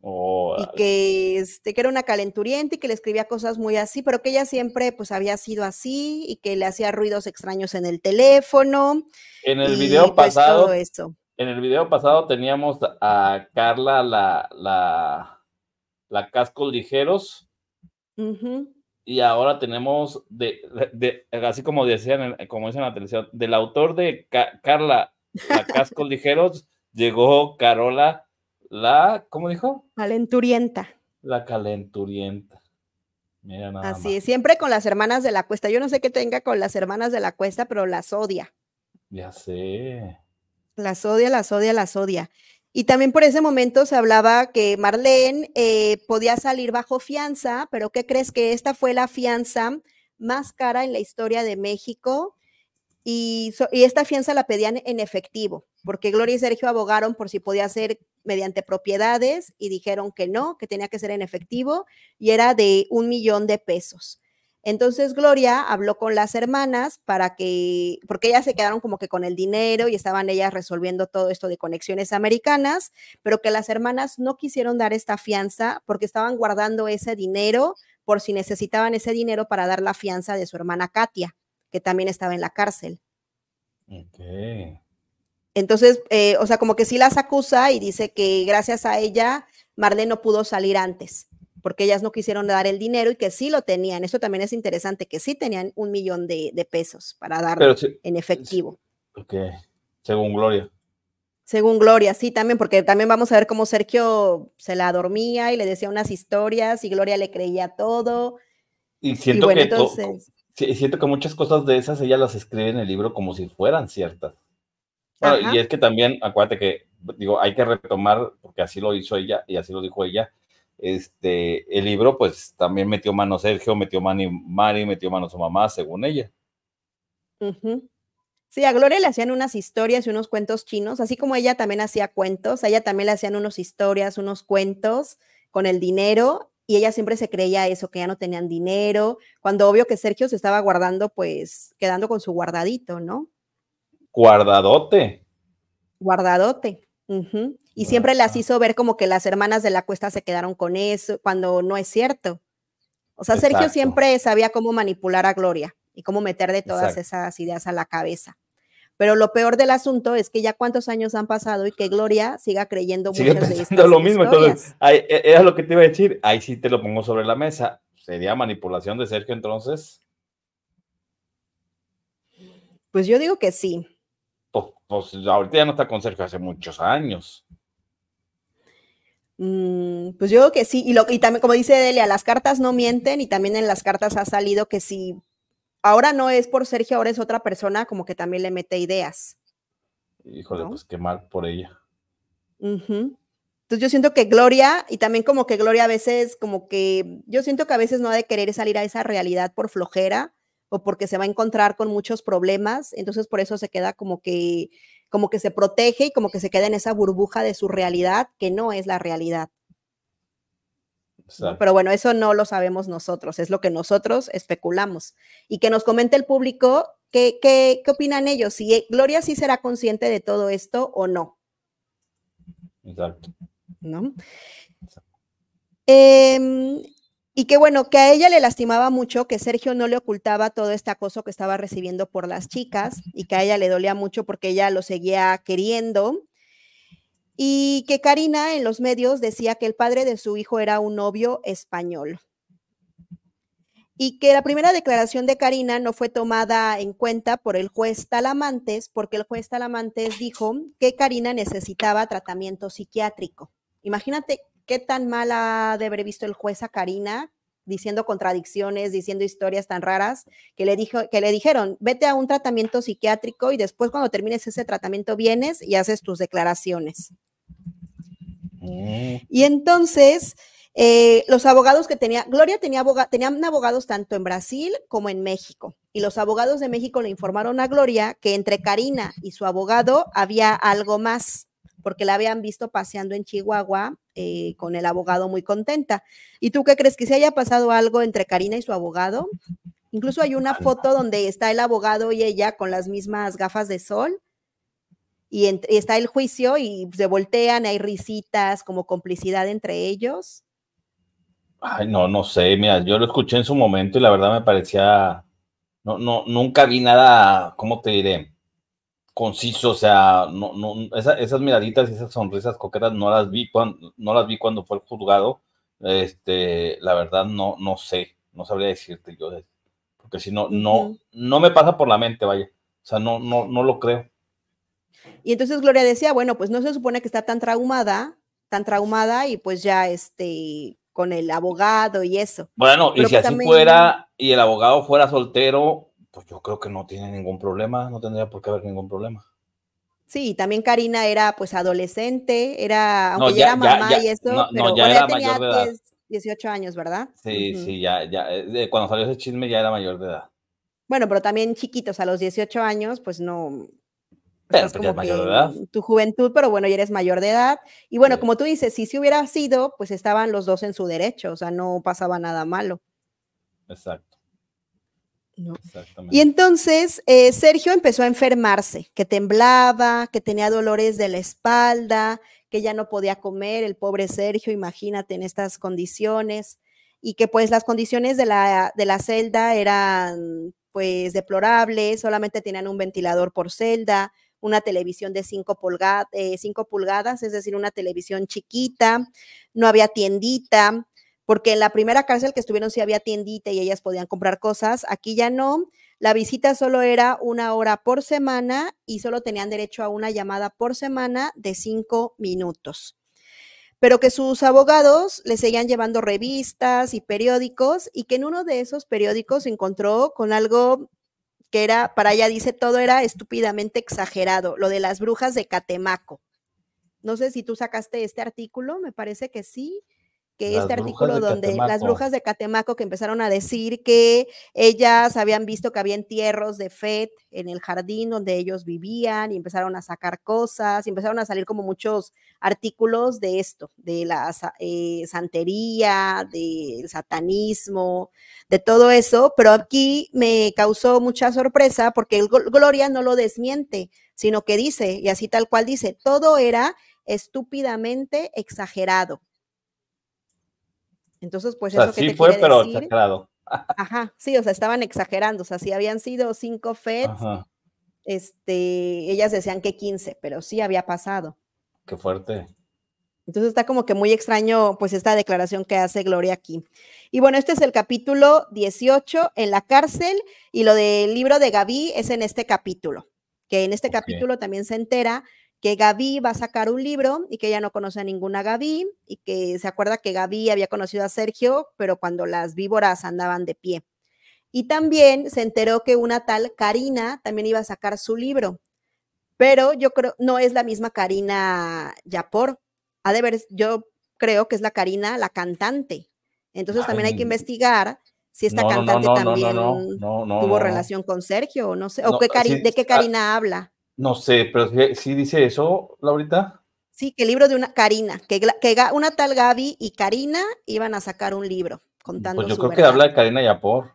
Oh, y que, este, que era una calenturienta y que le escribía cosas muy así, pero que ella siempre pues había sido así y que le hacía ruidos extraños en el teléfono. En el video pues, pasado. En el video pasado teníamos a Carla la, la, la casco ligeros. Uh y ahora tenemos, de, de, así como decían, eh, como dicen la televisión, del autor de Carla, la Cascos <laughs> Ligeros, llegó Carola, la, ¿cómo dijo? Calenturienta. La calenturienta. Mira nada Así, siempre con las hermanas de la cuesta. Yo no sé qué tenga con las hermanas de la cuesta, pero las odia. Ya sé. Las odia, las odia, las odia. Y también por ese momento se hablaba que Marlene eh, podía salir bajo fianza, pero ¿qué crees que esta fue la fianza más cara en la historia de México? y esta fianza la pedían en efectivo, porque Gloria y Sergio abogaron por si podía ser mediante propiedades y dijeron que no, que tenía que ser en efectivo y era de un millón de pesos. Entonces Gloria habló con las hermanas para que, porque ellas se quedaron como que con el dinero y estaban ellas resolviendo todo esto de conexiones americanas, pero que las hermanas no quisieron dar esta fianza porque estaban guardando ese dinero por si necesitaban ese dinero para dar la fianza de su hermana Katia, que también estaba en la cárcel. Entonces, eh, o sea, como que sí las acusa y dice que gracias a ella, Marlene no pudo salir antes porque ellas no quisieron dar el dinero y que sí lo tenían. eso también es interesante, que sí tenían un millón de, pesos para dar en efectivo. según Gloria. Según Gloria, sí, también, porque también vamos a ver cómo Sergio se la dormía y le decía unas historias y Gloria le creía todo. Y siento, que, siento que muchas cosas de esas ella las escribe en el libro como si fueran ciertas. y es que también, acuérdate que, digo, hay que retomar, porque así lo hizo ella y así lo dijo ella, este, el libro, pues también metió mano Sergio, metió mano Mari, metió mano su mamá, según ella. Sí, a Gloria le hacían unas historias y unos cuentos chinos, así como ella también hacía cuentos, a ella también le hacían unas historias, unos cuentos con el dinero y ella siempre se creía eso, que ya no tenían dinero, cuando obvio que Sergio se estaba guardando, pues quedando con su guardadito, ¿no? Guardadote. Guardadote. Y siempre las hizo ver como que las hermanas de la cuesta se quedaron con eso, cuando no es cierto. O sea, Sergio siempre sabía cómo manipular a Gloria y cómo meterle todas esas ideas a la cabeza. Pero lo peor del asunto es que ya cuántos años han pasado y que Gloria siga creyendo muchas de estas lo mismo, entonces, e, lo que te iba a decir, ahí sí te lo pongo sobre la mesa. ¿Sería manipulación de Sergio entonces? Pues yo digo que sí. pues ahorita ya no está con Sergio hace muchos años. Mm, pues yo creo que sí, y, lo, también como dice Delia, las cartas no mienten y también en las cartas ha salido que si ahora no es por Sergio, ahora es otra persona, como que también le mete ideas. Híjole, pues qué mal por ella. Entonces yo siento que Gloria, y también como que Gloria a veces, como que yo siento que a veces no ha de querer salir a esa realidad por flojera o porque se va a encontrar con muchos problemas, entonces por eso se queda como que como que se protege y como que se queda en esa burbuja de su realidad que no es la realidad. Pero bueno, eso no lo sabemos nosotros, es lo que nosotros especulamos. Y que nos comente el público qué, qué, opinan ellos, si Gloria sí será consciente de todo esto o no. Exacto. ¿No? Em, y que bueno, que a ella le lastimaba mucho que Sergio no le ocultaba todo este acoso que estaba recibiendo por las chicas y que a ella le dolía mucho porque ella lo seguía queriendo. Y que Karina en los medios decía que el padre de su hijo era un novio español. Y que la primera declaración de Karina no fue tomada en cuenta por el juez Talamantes, porque el juez Talamantes dijo que Karina necesitaba tratamiento psiquiátrico. Imagínate ¿Qué tan mala de haber visto el juez a Karina diciendo contradicciones, diciendo historias tan raras, que le, dijo, que le dijeron, vete a un tratamiento psiquiátrico y después cuando termines ese tratamiento vienes y haces tus declaraciones. Oh. Y entonces, eh, los abogados que tenía, Gloria tenía tenían abogados tanto en Brasil como en México. Y los abogados de México le informaron a Gloria que entre Karina y su abogado había algo más porque la habían visto paseando en Chihuahua eh, con el abogado muy contenta. ¿Y tú qué crees que se haya pasado algo entre Karina y su abogado? Incluso hay una foto donde está el abogado y ella con las mismas gafas de sol. Y, está el juicio y se voltean, hay risitas, como complicidad entre ellos. Ay, no, no sé, mira, yo lo escuché en su momento y la verdad me parecía, no, no, nunca vi nada, ¿cómo te diré? conciso, o sea, no, no, esas miraditas y esas sonrisas coquetas no las vi cuando, no las vi cuando fue el juzgado. Este, la verdad no, no sé, no sabría decirte yo, porque si no, no, no me pasa por la mente, vaya, o sea, no, no, no lo creo. Y entonces Gloria decía, bueno, pues no se supone que está tan traumada, tan traumada y pues ya este con el abogado y eso. Bueno, y si pues así fuera y el abogado fuera soltero, pues yo creo que no tiene ningún problema, no tendría por qué haber ningún problema. Sí, y también Karina era pues adolescente, era, aunque ya, era mamá y eso, no, pero ya, tenía 18 años, ¿verdad? Sí, sí, ya, ya, eh, cuando salió ese chisme ya era mayor de edad. Bueno, pero también chiquitos, a los 18 años, pues no, pues, pero, pues, como mayor tu juventud, pero bueno, ya eres mayor de edad. Y bueno, como tú dices, si se hubiera sido, pues estaban los dos en su derecho, o sea, no pasaba nada malo. Exacto. Y entonces eh, Sergio empezó a enfermarse, que temblaba, que tenía dolores de la espalda, que ya no podía comer, el pobre Sergio, imagínate en estas condiciones, y que pues las condiciones de la, de la celda eran pues deplorables, solamente tenían un ventilador por celda, una televisión de 5 eh, pulgadas, es decir, una televisión chiquita, no había tiendita, porque en la primera cárcel que estuvieron sí había tiendita y ellas podían comprar cosas, aquí ya no. La visita solo era una hora por semana y solo tenían derecho a una llamada por semana de cinco minutos. Pero que sus abogados le seguían llevando revistas y periódicos y que en uno de esos periódicos se encontró con algo que era, para ella dice, todo era estúpidamente exagerado, lo de las brujas de Catemaco. No sé si tú sacaste este artículo, me parece que sí que este artículo donde las brujas de Catemaco que empezaron a decir que ellas habían visto que había entierros de Fed en el jardín donde ellos vivían y empezaron a sacar cosas, y empezaron a salir como muchos artículos de esto, de la eh, santería, del satanismo, de todo eso, pero aquí me causó mucha sorpresa porque Gloria no lo desmiente, sino que dice, y así tal cual dice, todo era estúpidamente exagerado. Entonces, pues o sí fue, pero exagerado. <laughs> Ajá, sí, o sea, estaban exagerando, o sea, si habían sido cinco feds, este, ellas decían que quince, pero sí había pasado. Qué fuerte. Entonces está como que muy extraño, pues, esta declaración que hace Gloria aquí. Y bueno, este es el capítulo 18 en la cárcel y lo del libro de Gaby es en este capítulo, que en este capítulo también se entera que Gaby va a sacar un libro y que ella no conoce a ninguna Gaby y que se acuerda que Gaby había conocido a Sergio, pero cuando las víboras andaban de pie. Y también se enteró que una tal Karina también iba a sacar su libro, pero yo creo, no es la misma Karina Yapor, ha de ver, yo creo que es la Karina, la cantante. Entonces también hay que investigar si esta cantante también tuvo relación con Sergio o no sé, o qué de qué ah. Karina habla. No sé, pero sí, dice eso, Laurita. Sí, que el libro de una Karina, que, una tal Gaby y Karina iban a sacar un libro contando. Pues yo creo que habla de Karina Yapor.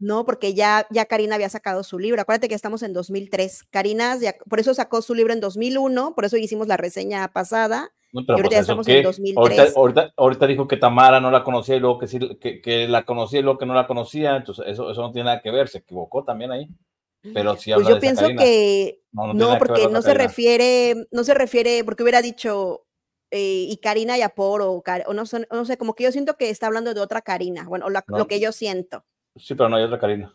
No, porque ya, ya Karina había sacado su libro. Acuérdate que estamos en 2003. Karina, ya, por eso sacó su libro en 2001, por eso hicimos la reseña pasada. y ahorita pues, estamos en 2003. Ahorita, dijo que Tamara no la conocía y luego que, sí, que, que, la conocía y luego que no la conocía. Entonces, eso, eso no tiene nada que ver. Se equivocó también ahí. Pero si pues yo pienso que no, porque no se refiere, no se refiere, porque hubiera dicho eh, y Karina y o, o no, sé, como que yo siento que está hablando de otra Karina, bueno, lo que yo siento. Sí, pero no hay otra Karina.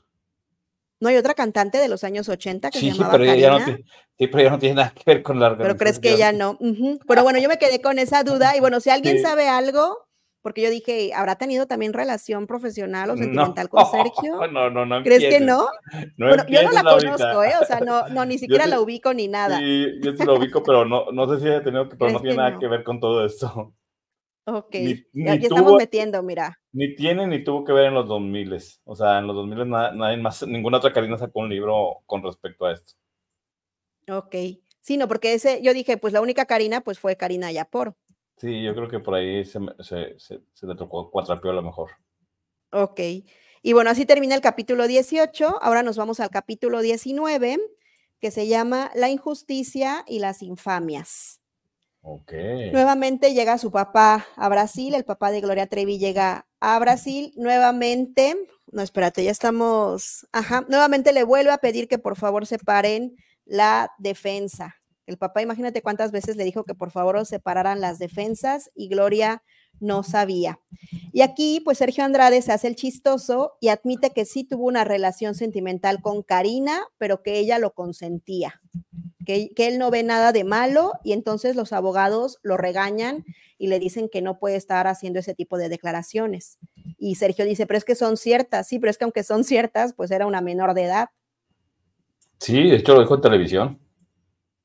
No hay otra cantante de los años 80 que sí, se llamaba pero Karina. no, sí, pero ya no tiene nada que ver con la Pero crees que ya no. Pero bueno, yo me quedé con esa duda y bueno, si <laughs> alguien sabe algo, porque yo dije, ¿habrá tenido también relación profesional o sentimental con <laughs> Sergio? No, no, no. ¿Crees que no? <laughs> yo no la conozco, ¿eh? O sea, no, no ni <laughs> siquiera la ubico ni nada. Sí, yo sí la ubico, pero no, no sé si haya tenido, pero no tiene nada que ver con todo esto. Ok, aquí estamos metiendo, mira. Ni tiene ni tuvo que ver en los 2000. O sea, en los 2000 nada, nadie más, ninguna otra Karina sacó un libro con respecto a esto. Ok, sí, no, porque ese, yo dije, pues la única Karina, pues fue Karina Ayapor. Sí, yo creo que por ahí se, se, se, le tocó a lo mejor. Ok. Y bueno, así termina el capítulo 18. Ahora nos vamos al capítulo 19, que se llama La injusticia y las infamias. Ok. Nuevamente llega su papá a Brasil, el papá de Gloria Trevi llega a Brasil, nuevamente, no espérate, ya estamos, ajá, nuevamente le vuelve a pedir que por favor separen la defensa, el papá, imagínate cuántas veces le dijo que por favor separaran las defensas y Gloria no sabía. Y aquí, pues Sergio Andrade se hace el chistoso y admite que sí tuvo una relación sentimental con Karina, pero que ella lo consentía, que, él no ve nada de malo y entonces los abogados lo regañan y le dicen que no puede estar haciendo ese tipo de declaraciones. Y Sergio dice, pero es que son ciertas, sí, pero es que aunque son ciertas, pues era una menor de edad. Sí, de hecho lo dijo en televisión.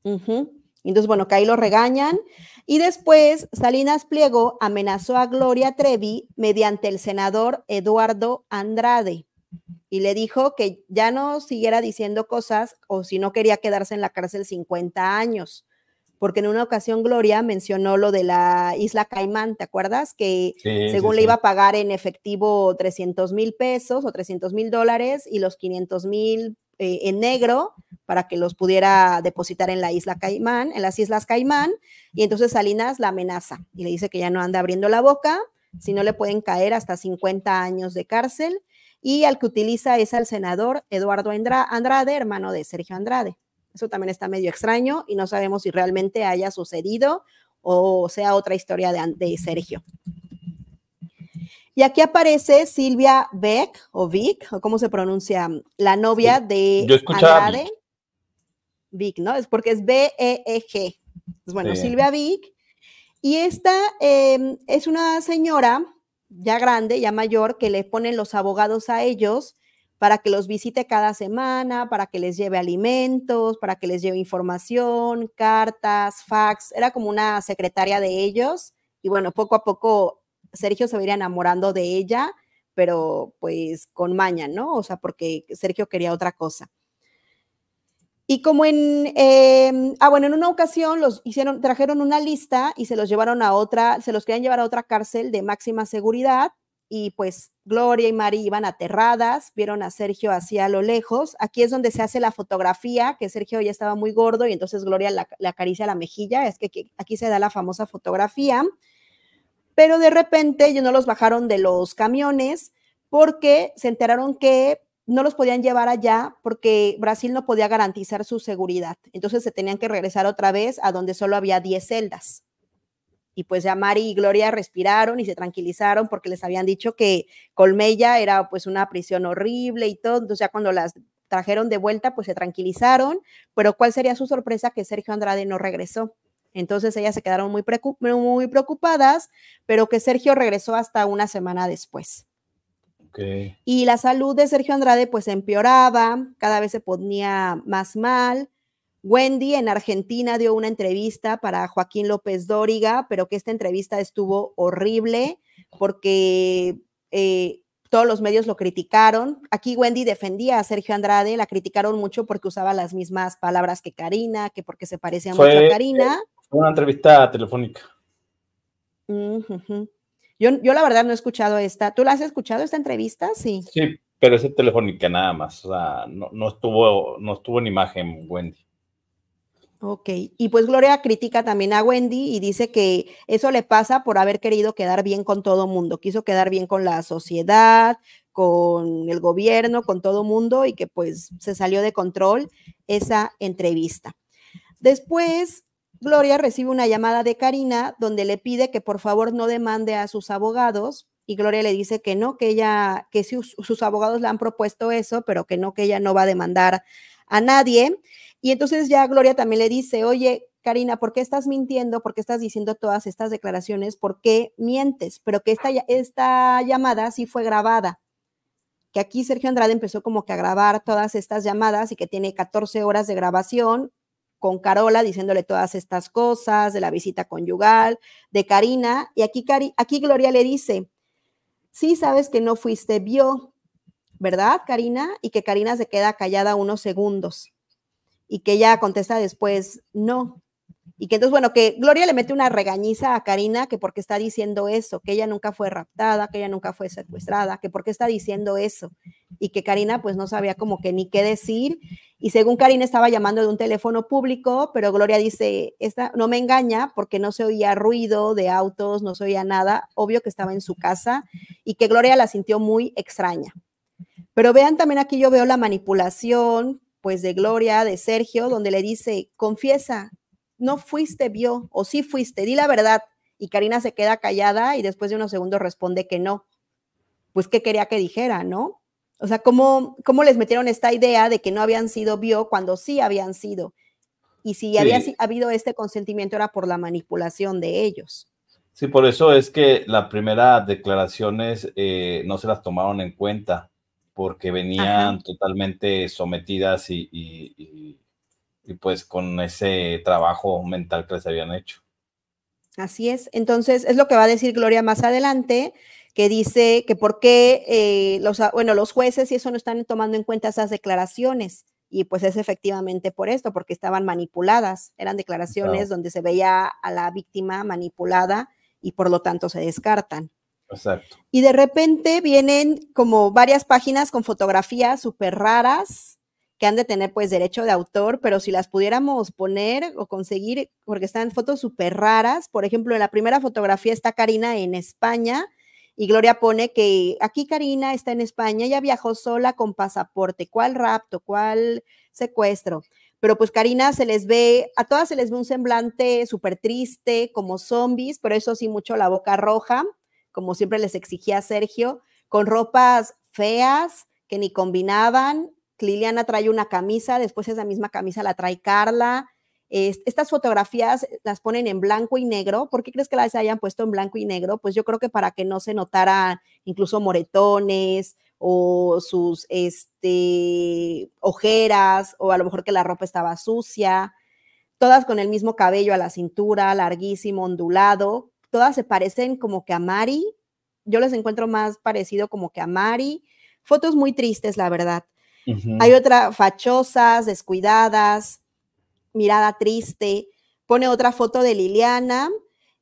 Entonces, bueno, que ahí lo regañan. Y después, Salinas Pliego amenazó a Gloria Trevi mediante el senador Eduardo Andrade y le dijo que ya no siguiera diciendo cosas o si no quería quedarse en la cárcel 50 años. Porque en una ocasión Gloria mencionó lo de la isla Caimán, ¿te acuerdas? Que según le iba a pagar en efectivo 300 mil pesos o 300 mil dólares y los 500 mil eh, en negro para que los pudiera depositar en la isla Caimán, en las islas Caimán, y entonces Salinas la amenaza y le dice que ya no anda abriendo la boca, si no le pueden caer hasta 50 años de cárcel, y al que utiliza es al senador Eduardo Andrade, hermano de Sergio Andrade. Eso también está medio extraño y no sabemos si realmente haya sucedido o sea otra historia de, de Sergio. Y aquí aparece Silvia Beck, o Vic, o cómo se pronuncia, la novia de Yo Vic. ¿no? Es porque es B-E-E-G. Bueno, Silvia Vic. Y esta em, es una señora ya grande, ya mayor, que le ponen los abogados a ellos para que los visite cada semana, para que les lleve alimentos, para que les lleve información, cartas, fax. Era como una secretaria de ellos. Y bueno, poco a poco Sergio se va a enamorando de ella, pero pues con maña, ¿no? O sea, porque Sergio quería otra cosa. Y como en, em, ah, bueno, en una ocasión los hicieron, trajeron una lista y se los llevaron a otra, se los querían llevar a otra cárcel de máxima seguridad y pues Gloria y Mari iban aterradas, vieron a Sergio así a lo lejos. Aquí es donde se hace la fotografía, que Sergio ya estaba muy gordo y entonces Gloria le acaricia la mejilla, es que aquí se da la famosa fotografía pero de repente ellos no los bajaron de los camiones porque se enteraron que no los podían llevar allá porque Brasil no podía garantizar su seguridad. Entonces se tenían que regresar otra vez a donde solo había 10 celdas. Y pues ya Mari y Gloria respiraron y se tranquilizaron porque les habían dicho que Colmella era pues una prisión horrible y todo. Entonces ya cuando las trajeron de vuelta pues se tranquilizaron. Pero ¿cuál sería su sorpresa que Sergio Andrade no regresó? Entonces ellas se quedaron muy, muy preocupadas, pero que Sergio regresó hasta una semana después. Y la salud de Sergio Andrade pues empeoraba, cada vez se ponía más mal. Wendy en Argentina dio una entrevista para Joaquín López Dóriga, pero que esta entrevista estuvo horrible porque eh, todos los medios lo criticaron. Aquí Wendy defendía a Sergio Andrade, la criticaron mucho porque usaba las mismas palabras que Karina, que porque se parecía mucho a Karina. Una entrevista telefónica. yo, yo, la verdad no he escuchado esta. ¿Tú la has escuchado esta entrevista? Sí. Sí, pero es telefónica nada más. O sea, no, estuvo, no estuvo en imagen Wendy. Ok, y pues Gloria critica también a Wendy y dice que eso le pasa por haber querido quedar bien con todo mundo, quiso quedar bien con la sociedad, con el gobierno, con todo mundo y que pues se salió de control esa entrevista. Después Gloria recibe una llamada de Karina donde le pide que por favor no demande a sus abogados y Gloria le dice que no, que ella, que sus, sus abogados le han propuesto eso, pero que no, que ella no va a demandar a nadie. Y entonces ya Gloria también le dice, oye, Karina, ¿por qué estás mintiendo? ¿Por qué estás diciendo todas estas declaraciones? ¿Por qué mientes? Pero que esta, esta llamada sí fue grabada. Que aquí Sergio Andrade empezó como que a grabar todas estas llamadas y que tiene 14 horas de grabación con Carola diciéndole todas estas cosas, de la visita conyugal, de Karina. Y aquí, aquí Gloria le dice, sí, sabes que no fuiste vio, ¿verdad, Karina? Y que Karina se queda callada unos segundos y que ella contesta después, no. Y que entonces, bueno, que Gloria le mete una regañiza a Karina, que porque está diciendo eso, que ella nunca fue raptada, que ella nunca fue secuestrada, que porque está diciendo eso. Y que Karina pues no sabía como que ni qué decir y según Karina estaba llamando de un teléfono público, pero Gloria dice, Esta, no me engaña porque no se oía ruido de autos, no se oía nada, obvio que estaba en su casa y que Gloria la sintió muy extraña. Pero vean también aquí yo veo la manipulación, pues de Gloria, de Sergio, donde le dice, confiesa, no fuiste, vio, o sí fuiste, di la verdad. Y Karina se queda callada y después de unos segundos responde que no. Pues, ¿qué quería que dijera, no? O sea, ¿cómo, ¿cómo, les metieron esta idea de que no habían sido bio cuando sí habían sido? Y si había habido este consentimiento era por la manipulación de ellos. Sí, por eso es que las primeras declaraciones eh, no se las tomaron en cuenta porque venían totalmente sometidas y, y, y, y pues con ese trabajo mental que les habían hecho. Así es. Entonces, es lo que va a decir Gloria más adelante, que dice que por qué eh, los, bueno, los jueces y eso no están tomando en cuenta esas declaraciones. Y pues es efectivamente por esto, porque estaban manipuladas, eran declaraciones donde se veía a la víctima manipulada y por lo tanto se descartan. Y de repente vienen como varias páginas con fotografías súper raras que han de tener pues derecho de autor, pero si las pudiéramos poner o conseguir, porque están fotos súper raras, por ejemplo, en la primera fotografía está Karina en España y Gloria pone que aquí Karina está en España, ella viajó sola con pasaporte. ¿Cuál rapto? ¿Cuál secuestro? Pero pues Karina se les ve, a todas se les ve un semblante súper triste, como zombies, pero eso sí, mucho la boca roja, como siempre les exigía Sergio, con ropas feas que ni combinaban. Liliana trae una camisa, después esa misma camisa la trae Carla estas fotografías las ponen en blanco y negro. ¿Por qué crees que las hayan puesto en blanco y negro? Pues yo creo que para que no se notaran incluso moretones o sus este, ojeras o a lo mejor que la ropa estaba sucia. Todas con el mismo cabello a la cintura, larguísimo, ondulado. Todas se parecen como que a Mari. Yo les encuentro más parecido como que a Mari. Fotos muy tristes, la verdad. Hay otras fachosas, descuidadas, mirada triste, pone otra foto de Liliana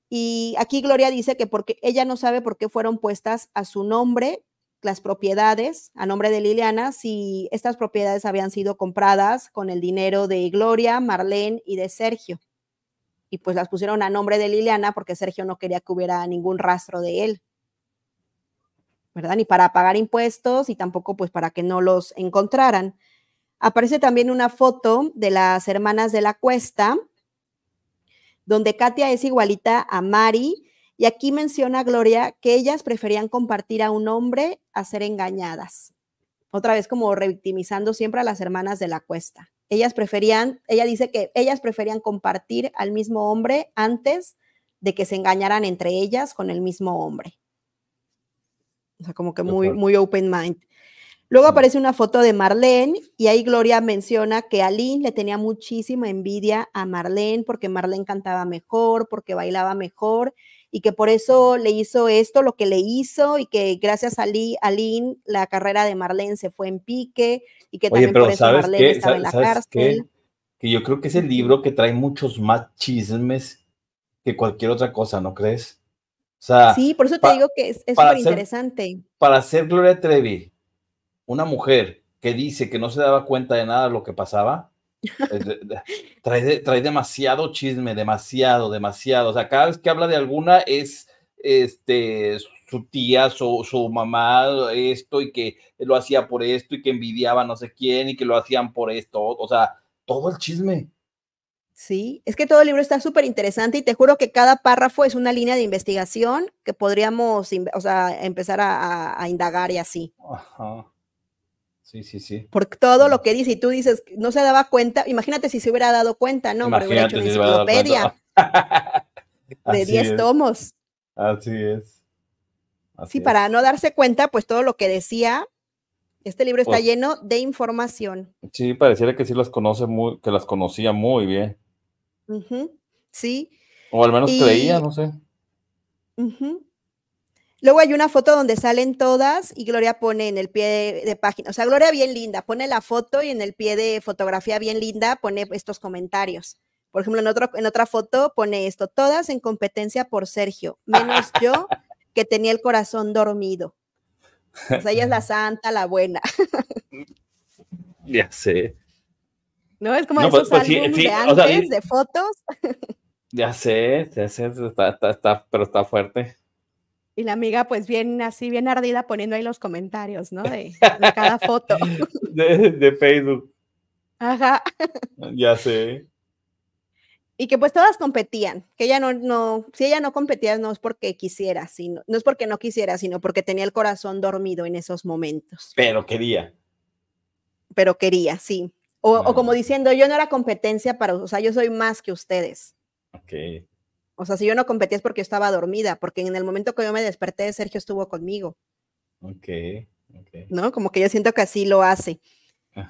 y aquí Gloria dice que porque ella no sabe por qué fueron puestas a su nombre las propiedades a nombre de Liliana si estas propiedades habían sido compradas con el dinero de Gloria, Marlene y de Sergio. Y pues las pusieron a nombre de Liliana porque Sergio no quería que hubiera ningún rastro de él. ¿Verdad? Ni para pagar impuestos y tampoco pues para que no los encontraran. Aparece también una foto de las hermanas de la cuesta, donde Katia es igualita a Mari. Y aquí menciona Gloria que ellas preferían compartir a un hombre a ser engañadas. Otra vez como revictimizando siempre a las hermanas de la cuesta. Ellas preferían, ella dice que ellas preferían compartir al mismo hombre antes de que se engañaran entre ellas con el mismo hombre. O sea, como que muy, muy open mind. Luego aparece una foto de Marlene y ahí Gloria menciona que Aline le tenía muchísima envidia a Marlene porque Marlene cantaba mejor, porque bailaba mejor y que por eso le hizo esto, lo que le hizo y que gracias a Aline la carrera de Marlene se fue en pique y que también por eso Marlene estaba en la cárcel. Que yo creo que es el libro que trae muchos más chismes que cualquier otra cosa, ¿no crees? sí, por eso te digo que es súper interesante. Para ser Gloria Trevi, una mujer que dice que no se daba cuenta de nada de lo que pasaba, <laughs> trae, trae, demasiado chisme, demasiado, demasiado. O sea, cada vez que habla de alguna es este, su tía, su, su mamá, esto y que lo hacía por esto y que envidiaba no sé quién y que lo hacían por esto. O sea, todo el chisme. Sí, es que todo el libro está súper interesante y te juro que cada párrafo es una línea de investigación que podríamos, o sea, empezar a, a indagar y así. Ajá. Sí, sí, sí. Por todo lo que dice, y tú dices, no se daba cuenta, imagínate si se hubiera dado cuenta, ¿no? Imagínate hubiera hecho una enciclopedia <laughs> de 10 tomos. Así es. sí, para no darse cuenta, pues todo lo que decía, este libro está pues lleno de información. Sí, pareciera que sí las conoce muy, que las conocía muy bien. Sí. O al menos creía, no sé. Luego hay una foto donde salen todas y Gloria pone en el pie de, página, o sea, Gloria bien linda, pone la foto y en el pie de fotografía bien linda pone estos comentarios. Por ejemplo, en, otro, en otra foto pone esto, todas en competencia por Sergio, menos yo que tenía el corazón dormido. O sea, ella es la <laughs> santa, la buena. <laughs> ya sé. No, es como esos pues, pues, de antes, de fotos. ya sé, ya sé, está, pero está fuerte. Y la amiga, pues bien así, bien ardida, poniendo ahí los comentarios, ¿no? De, <laughs> cada foto. <laughs> De, Facebook. Ajá. Ah, ya sé. Y que pues todas competían, que ella no, no, si ella no competía no es porque quisiera, sino, no es porque no quisiera, sino porque tenía el corazón dormido en esos momentos. Pero quería. Pero quería, sí. O, o ah. como diciendo, yo no era competencia para, o sea, yo soy más que ustedes. Ok. O sea, si yo no competía es porque yo estaba dormida, porque en el momento que yo me desperté, Sergio estuvo conmigo. Ok, ok. ¿No? Como que yo siento que así lo hace.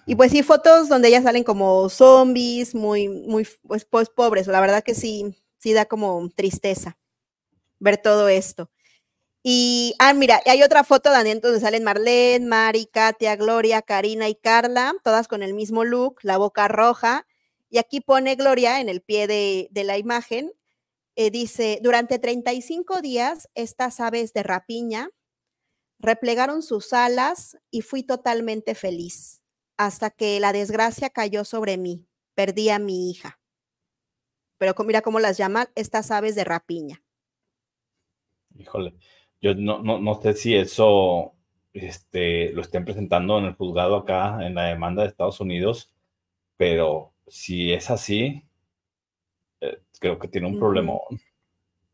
Y pues sí, fotos donde ellas salen como zombies, muy, muy, pues, pues, pobres. La verdad que sí, sí da como tristeza ver todo esto. Y, ah, mira, hay otra foto, Daniel, donde salen Marlene, Mari, Katia, Gloria, Karina y Carla, todas con el mismo look, la boca roja. Y aquí pone Gloria en el pie de, de la imagen, eh, dice, durante 35 días estas aves de rapiña replegaron sus alas y fui totalmente feliz hasta que la desgracia cayó sobre mí. Perdí a mi hija. Pero mira cómo las llaman estas aves de rapiña. Híjole, yo no, sé si eso este, lo estén presentando en el juzgado acá, en la demanda de Estados Unidos, pero si es así, eh, creo que tiene un problema.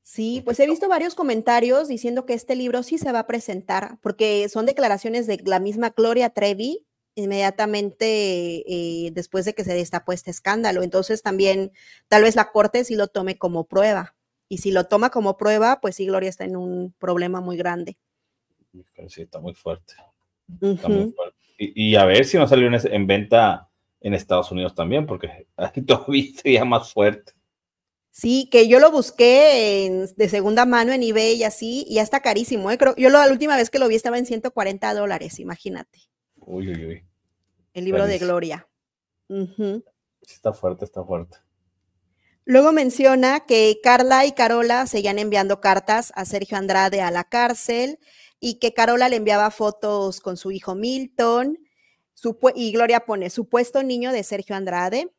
Sí, pues he visto varios comentarios diciendo que este libro sí se va a presentar, porque son declaraciones de la misma Gloria Trevi inmediatamente eh, después de que se destapó este escándalo. Entonces también tal vez la Corte sí lo tome como prueba. Y si lo toma como prueba, pues sí, Gloria está en un problema muy grande. Sí, está muy fuerte. Y, a ver si no salió en, venta en Estados Unidos también, porque aquí <laughs> todavía sería más fuerte. Sí, que yo lo busqué de segunda mano en eBay y así, y ya está carísimo. ¿eh? yo la última vez que lo vi estaba en 140 dólares, imagínate. Uy, uy, uy. El libro de Gloria. Está fuerte, está fuerte. Luego menciona que Carla y Carola seguían enviando cartas a Sergio Andrade a la cárcel y que Carola le enviaba fotos con su hijo Milton. y Gloria pone, supuesto niño de Sergio Andrade.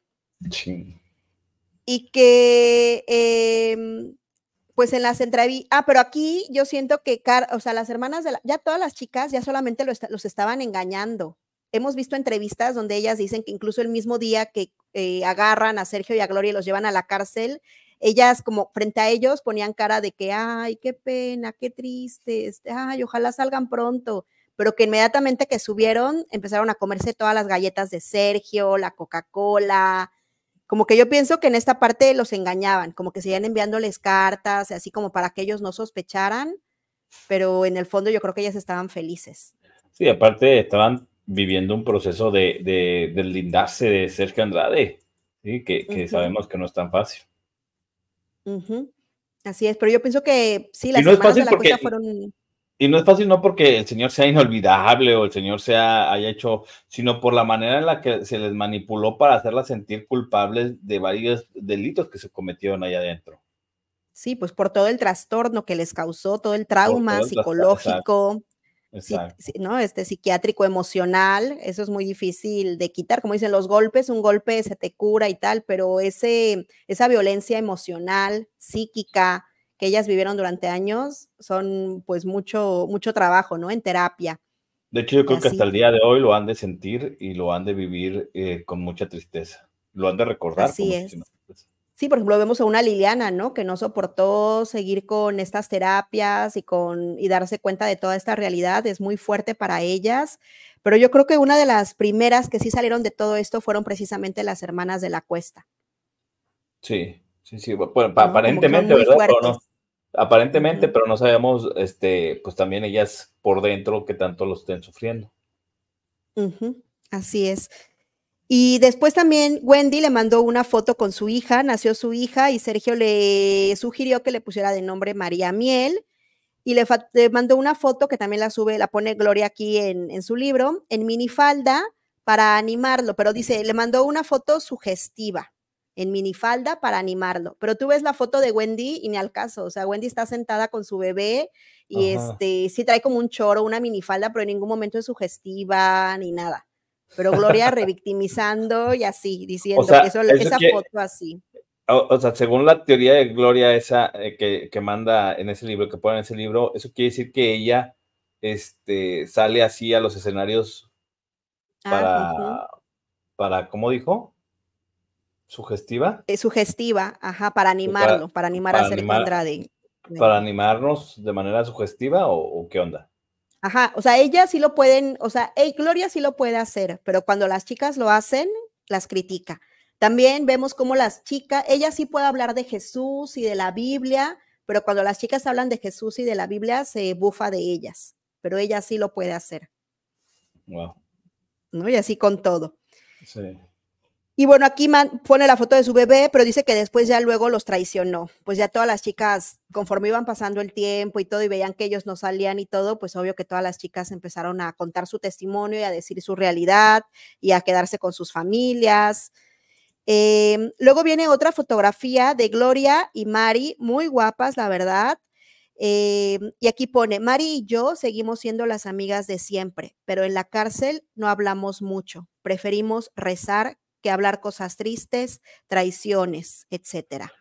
Sí y que em, pues en las entrevistas, ah, pero aquí yo siento que, o sea, las hermanas ya todas las chicas ya solamente los, estaban engañando. Hemos visto entrevistas donde ellas dicen que incluso el mismo día que eh, agarran a Sergio y a Gloria y los llevan a la cárcel, ellas como frente a ellos ponían cara de que, ay, qué pena, qué triste, este, ay, ojalá salgan pronto, pero que inmediatamente que subieron empezaron a comerse todas las galletas de Sergio, la Coca-Cola, como que yo pienso que en esta parte los engañaban, como que seguían enviándoles cartas, así como para que ellos no sospecharan, pero en el fondo yo creo que ellas estaban felices. Sí, aparte estaban viviendo un proceso de, de, de lindarse de Sergio Andrade, ¿sí? que, sabemos que no es tan fácil. Así es, pero yo pienso que sí, las cosas no de la porque, fueron... Y no es fácil no porque el señor sea inolvidable o el señor sea haya hecho, sino por la manera en la que se les manipuló para hacerlas sentir culpables de varios delitos que se cometieron allá adentro. Sí, pues por todo el trastorno que les causó, todo el trauma psicológico, ¿no? Este psiquiátrico emocional, eso es muy difícil de quitar, como dicen los golpes, un golpe se te cura y tal, pero ese, esa violencia emocional, psíquica, que ellas vivieron durante años son pues mucho, mucho trabajo, ¿no? En terapia. De hecho, yo creo que hasta el día de hoy lo han de sentir y lo han de vivir eh, con mucha tristeza. Lo han de recordar. Así es. Sí, por ejemplo, vemos a una Liliana, ¿no? Que no soportó seguir con estas terapias y con y darse cuenta de toda esta realidad. Es muy fuerte para ellas. Pero yo creo que una de las primeras que sí salieron de todo esto fueron precisamente las hermanas de la cuesta. Sí, sí, sí. Bueno, aparentemente, ¿verdad? no, aparentemente, pero no sabemos, este, pues también ellas por dentro que tanto lo estén sufriendo. Así es. Y después también Wendy le mandó una foto con su hija, nació su hija y Sergio le sugirió que le pusiera de nombre María Miel y le, mandó una foto que también la sube, la pone Gloria aquí en, en su libro, en minifalda para animarlo, pero dice, le mandó una foto sugestiva en minifalda para animarlo. Pero tú ves la foto de Wendy y ni al caso, o sea, Wendy está sentada con su bebé y este sí trae como un choro, una minifalda, pero en ningún momento es sugestiva ni nada. Pero Gloria revictimizando y así, diciendo esa foto así. O, sea, según la teoría de Gloria esa eh, que, manda en ese libro, que pone en ese libro, eso quiere decir que ella este, sale así a los escenarios ah, para, para, ¿cómo dijo? ¿Sugestiva? Eh, sugestiva, ajá, para animarlo, para, animar a hacer contra de... ¿Para animarnos de manera sugestiva o, qué onda? Ajá, o sea, ella sí lo pueden, o sea, Gloria sí lo puede hacer, pero cuando las chicas lo hacen, las critica. También vemos cómo las chicas, ella sí puede hablar de Jesús y de la Biblia, pero cuando las chicas hablan de Jesús y de la Biblia, se bufa de ellas, pero ella sí lo puede hacer. Wow. ¿No? Y así con todo. Sí. Y bueno, aquí pone la foto de su bebé, pero dice que después ya luego los traicionó. Pues ya todas las chicas, conforme iban pasando el tiempo y todo, y veían que ellos no salían y todo, pues obvio que todas las chicas empezaron a contar su testimonio y a decir su realidad y a quedarse con sus familias. Em, luego viene otra fotografía de Gloria y Mari, muy guapas, la verdad. Em, y aquí pone, Mari y yo seguimos siendo las amigas de siempre, pero en la cárcel no hablamos mucho. Preferimos rezar que hablar cosas tristes, traiciones, etcétera.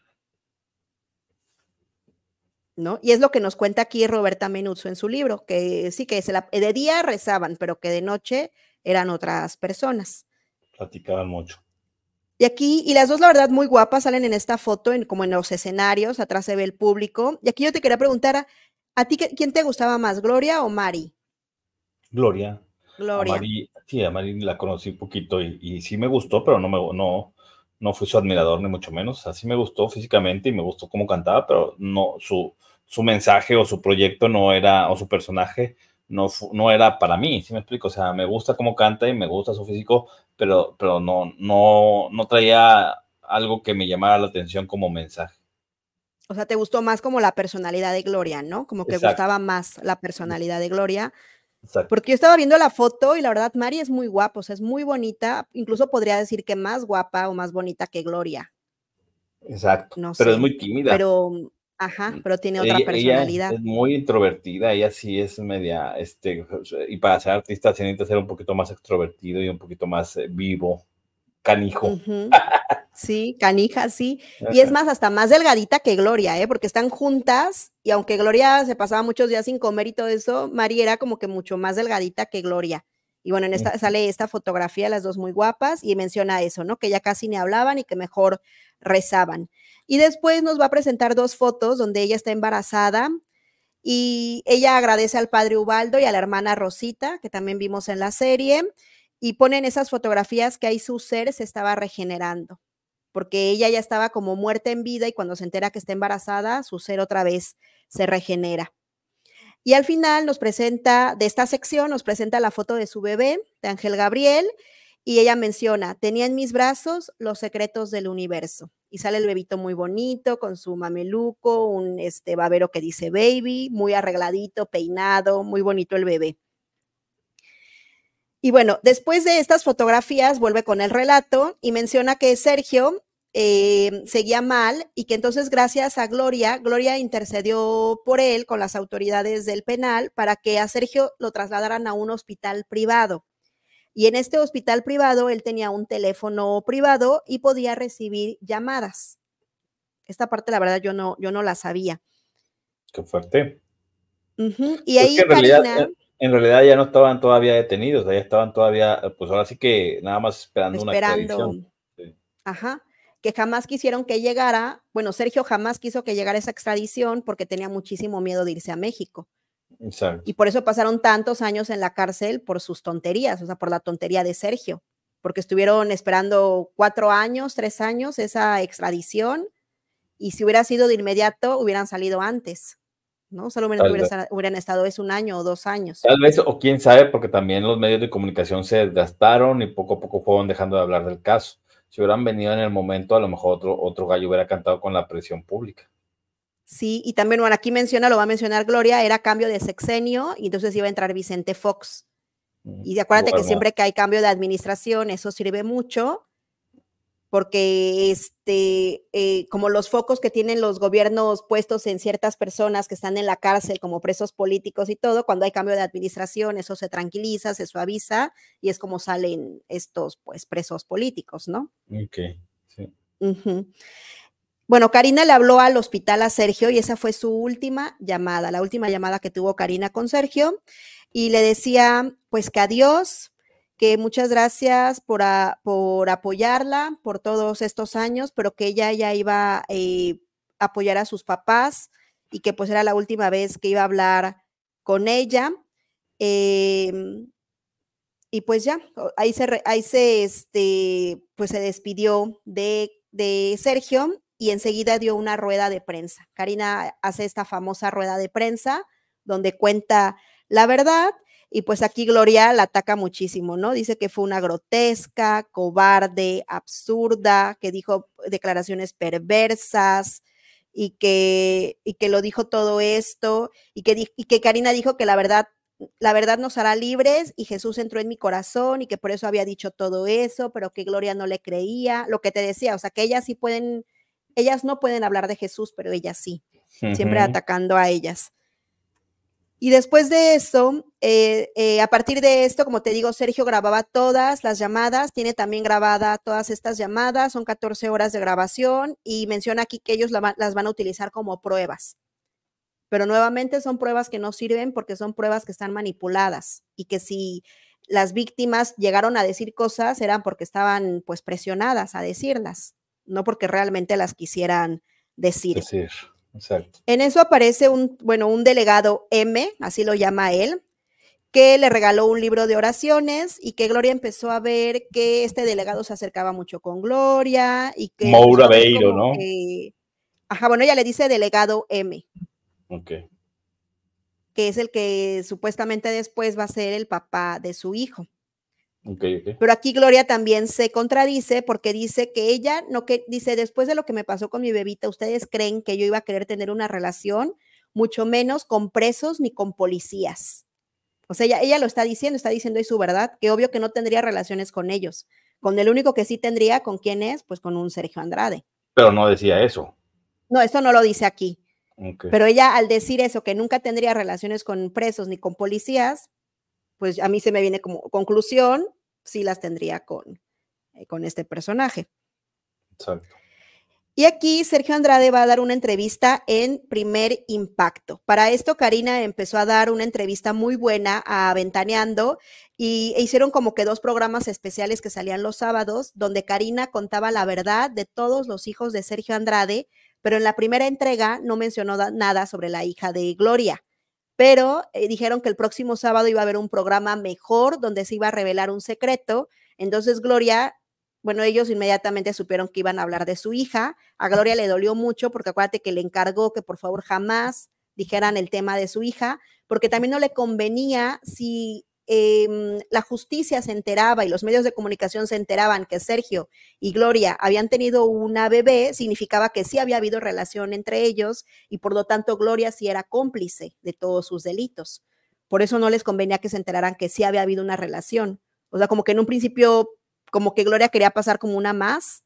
¿No? Y es lo que nos cuenta aquí Roberta Menuzzo en su libro, que sí que de día rezaban, pero que de noche eran otras personas. Platicaban mucho. Y aquí, y las dos, la verdad, muy guapas, salen en esta foto, en, como en los escenarios, atrás se ve el público. Y aquí yo te quería preguntar, ¿a, a ti quién te gustaba más, Gloria o Mari? Gloria. Gloria. sí, a Mari la conocí un poquito y, sí me gustó, pero no me no, no fui su admirador ni mucho menos. Así me gustó físicamente y me gustó cómo cantaba, pero no su, su mensaje o su proyecto no era, o su personaje no, no era para mí, si ¿sí me explico? O sea, me gusta cómo canta y me gusta su físico, pero, pero no, no, no traía algo que me llamara la atención como mensaje. O sea, te gustó más como la personalidad de Gloria, ¿no? Como que gustaba más la personalidad de Gloria porque yo estaba viendo la foto y la verdad, Mari es muy guapa, o sea, es muy bonita. Incluso podría decir que más guapa o más bonita que Gloria. Exacto. pero es muy tímida. Pero, mm, ajá, mm, pero tiene otra personalidad. es muy introvertida, ella sí es media, este, y para ser artista se necesita ser un poquito más extrovertido y un poquito más eh, vivo, canijo. <laughs> Sí, canija, sí. Y es más, hasta más delgadita que Gloria, ¿eh? Porque están juntas y aunque Gloria se pasaba muchos días sin comer y todo eso, Mari era como que mucho más delgadita que Gloria. Y bueno, en esta sale esta fotografía, las dos muy guapas, y menciona eso, ¿no? Que ya casi ni hablaban y que mejor rezaban. Y después nos va a presentar dos fotos donde ella está embarazada y ella agradece al padre Ubaldo y a la hermana Rosita, que también vimos en la serie, y ponen esas fotografías que ahí su ser se estaba regenerando porque ella ya estaba como muerta en vida y cuando se entera que está embarazada, su ser otra vez se regenera. Y al final nos presenta, de esta sección, nos presenta la foto de su bebé, de Ángel Gabriel, y ella menciona, tenía en mis brazos los secretos del universo. Y sale el bebito muy bonito, con su mameluco, un este babero que dice baby, muy arregladito, peinado, muy bonito el bebé. Y bueno, después de estas fotografías vuelve con el relato y menciona que Sergio eh, seguía mal y que entonces gracias a Gloria, Gloria intercedió por él con las autoridades del penal para que a Sergio lo trasladaran a un hospital privado. Y en este hospital privado él tenía un teléfono privado y podía recibir llamadas. Esta parte la verdad yo no, yo no la sabía. Qué fuerte. Y ahí eh, en realidad ya no estaban todavía detenidos, ya estaban todavía, pues ahora sí que nada más esperando, una extradición. Ajá, que jamás quisieron que llegara, bueno, Sergio jamás quiso que llegara esa extradición porque tenía muchísimo miedo de irse a México. Exacto. Y por eso pasaron tantos años en la cárcel por sus tonterías, o sea, por la tontería de Sergio, porque estuvieron esperando cuatro años, tres años esa extradición, y si hubiera sido de inmediato, hubieran salido antes. ¿no? Solo hubieran, hubieran, estado es un año o dos años. Tal vez, o quién sabe, porque también los medios de comunicación se desgastaron y poco a poco fueron dejando de hablar del caso. Si hubieran venido en el momento, a lo mejor otro, otro gallo hubiera cantado con la presión pública. Sí, y también, bueno, aquí menciona, lo va a mencionar Gloria, era cambio de sexenio y entonces iba a entrar Vicente Fox. Y acuérdate que siempre que hay cambio de administración, eso sirve mucho porque este, eh, como los focos que tienen los gobiernos puestos en ciertas personas que están en la cárcel como presos políticos y todo, cuando hay cambio de administración, eso se tranquiliza, se suaviza y es como salen estos pues presos políticos, ¿no? Ok, Bueno, Karina le habló al hospital a Sergio y esa fue su última llamada, la última llamada que tuvo Karina con Sergio y le decía pues que adiós, que muchas gracias por, apoyarla por todos estos años, pero que ella ya iba a eh, apoyar a sus papás y que pues era la última vez que iba a hablar con ella. Em, y pues ya, ahí se, ahí se, este, pues se despidió de, de Sergio y enseguida dio una rueda de prensa. Karina hace esta famosa rueda de prensa donde cuenta la verdad y pues aquí Gloria la ataca muchísimo, ¿no? Dice que fue una grotesca, cobarde, absurda, que dijo declaraciones perversas y que, y que lo dijo todo esto y que, y que Karina dijo que la verdad la verdad nos hará libres y Jesús entró en mi corazón y que por eso había dicho todo eso, pero que Gloria no le creía, lo que te decía, o sea, que ellas sí pueden, ellas no pueden hablar de Jesús, pero ellas sí, siempre atacando a ellas. Y después de eso, eh, eh, a partir de esto, como te digo, Sergio grababa todas las llamadas, tiene también grabada todas estas llamadas, son 14 horas de grabación y menciona aquí que ellos las van a utilizar como pruebas. Pero nuevamente son pruebas que no sirven porque son pruebas que están manipuladas y que si las víctimas llegaron a decir cosas eran porque estaban pues presionadas a decirlas, no porque realmente las quisieran decir. Exacto. En eso aparece un, bueno, un delegado M, así lo llama él, que le regaló un libro de oraciones y que Gloria empezó a ver que este delegado se acercaba mucho con Gloria y que... Moura Beiro, ¿no? ajá, bueno, ella le dice delegado M. Ok. Que es el que supuestamente después va a ser el papá de su hijo. Pero aquí Gloria también se contradice porque dice que ella no que dice después de lo que me pasó con mi bebita, ustedes creen que yo iba a querer tener una relación, mucho menos con presos ni con policías. O sea, ella, ella lo está diciendo, está diciendo ahí su verdad, que obvio que no tendría relaciones con ellos. Con el único que sí tendría, ¿con quién es? Pues con un Sergio Andrade. Pero no decía eso. No, eso no lo dice aquí. Pero ella al decir eso, que nunca tendría relaciones con presos ni con policías, pues a mí se me viene como conclusión, sí las tendría con, eh, con este personaje. Exacto. Y aquí Sergio Andrade va a dar una entrevista en primer impacto. Para esto, Karina empezó a dar una entrevista muy buena a Ventaneando y e hicieron como que dos programas especiales que salían los sábados, donde Karina contaba la verdad de todos los hijos de Sergio Andrade, pero en la primera entrega no mencionó nada sobre la hija de Gloria pero eh, dijeron que el próximo sábado iba a haber un programa mejor donde se iba a revelar un secreto. Entonces Gloria, bueno, ellos inmediatamente supieron que iban a hablar de su hija. A Gloria le dolió mucho porque acuérdate que le encargó que por favor jamás dijeran el tema de su hija, porque también no le convenía si Em, la justicia se enteraba y los medios de comunicación se enteraban que Sergio y Gloria habían tenido una bebé, significaba que sí había habido relación entre ellos y por lo tanto Gloria sí era cómplice de todos sus delitos. Por eso no les convenía que se enteraran que sí había habido una relación. O sea, como que en un principio, como que Gloria quería pasar como una más,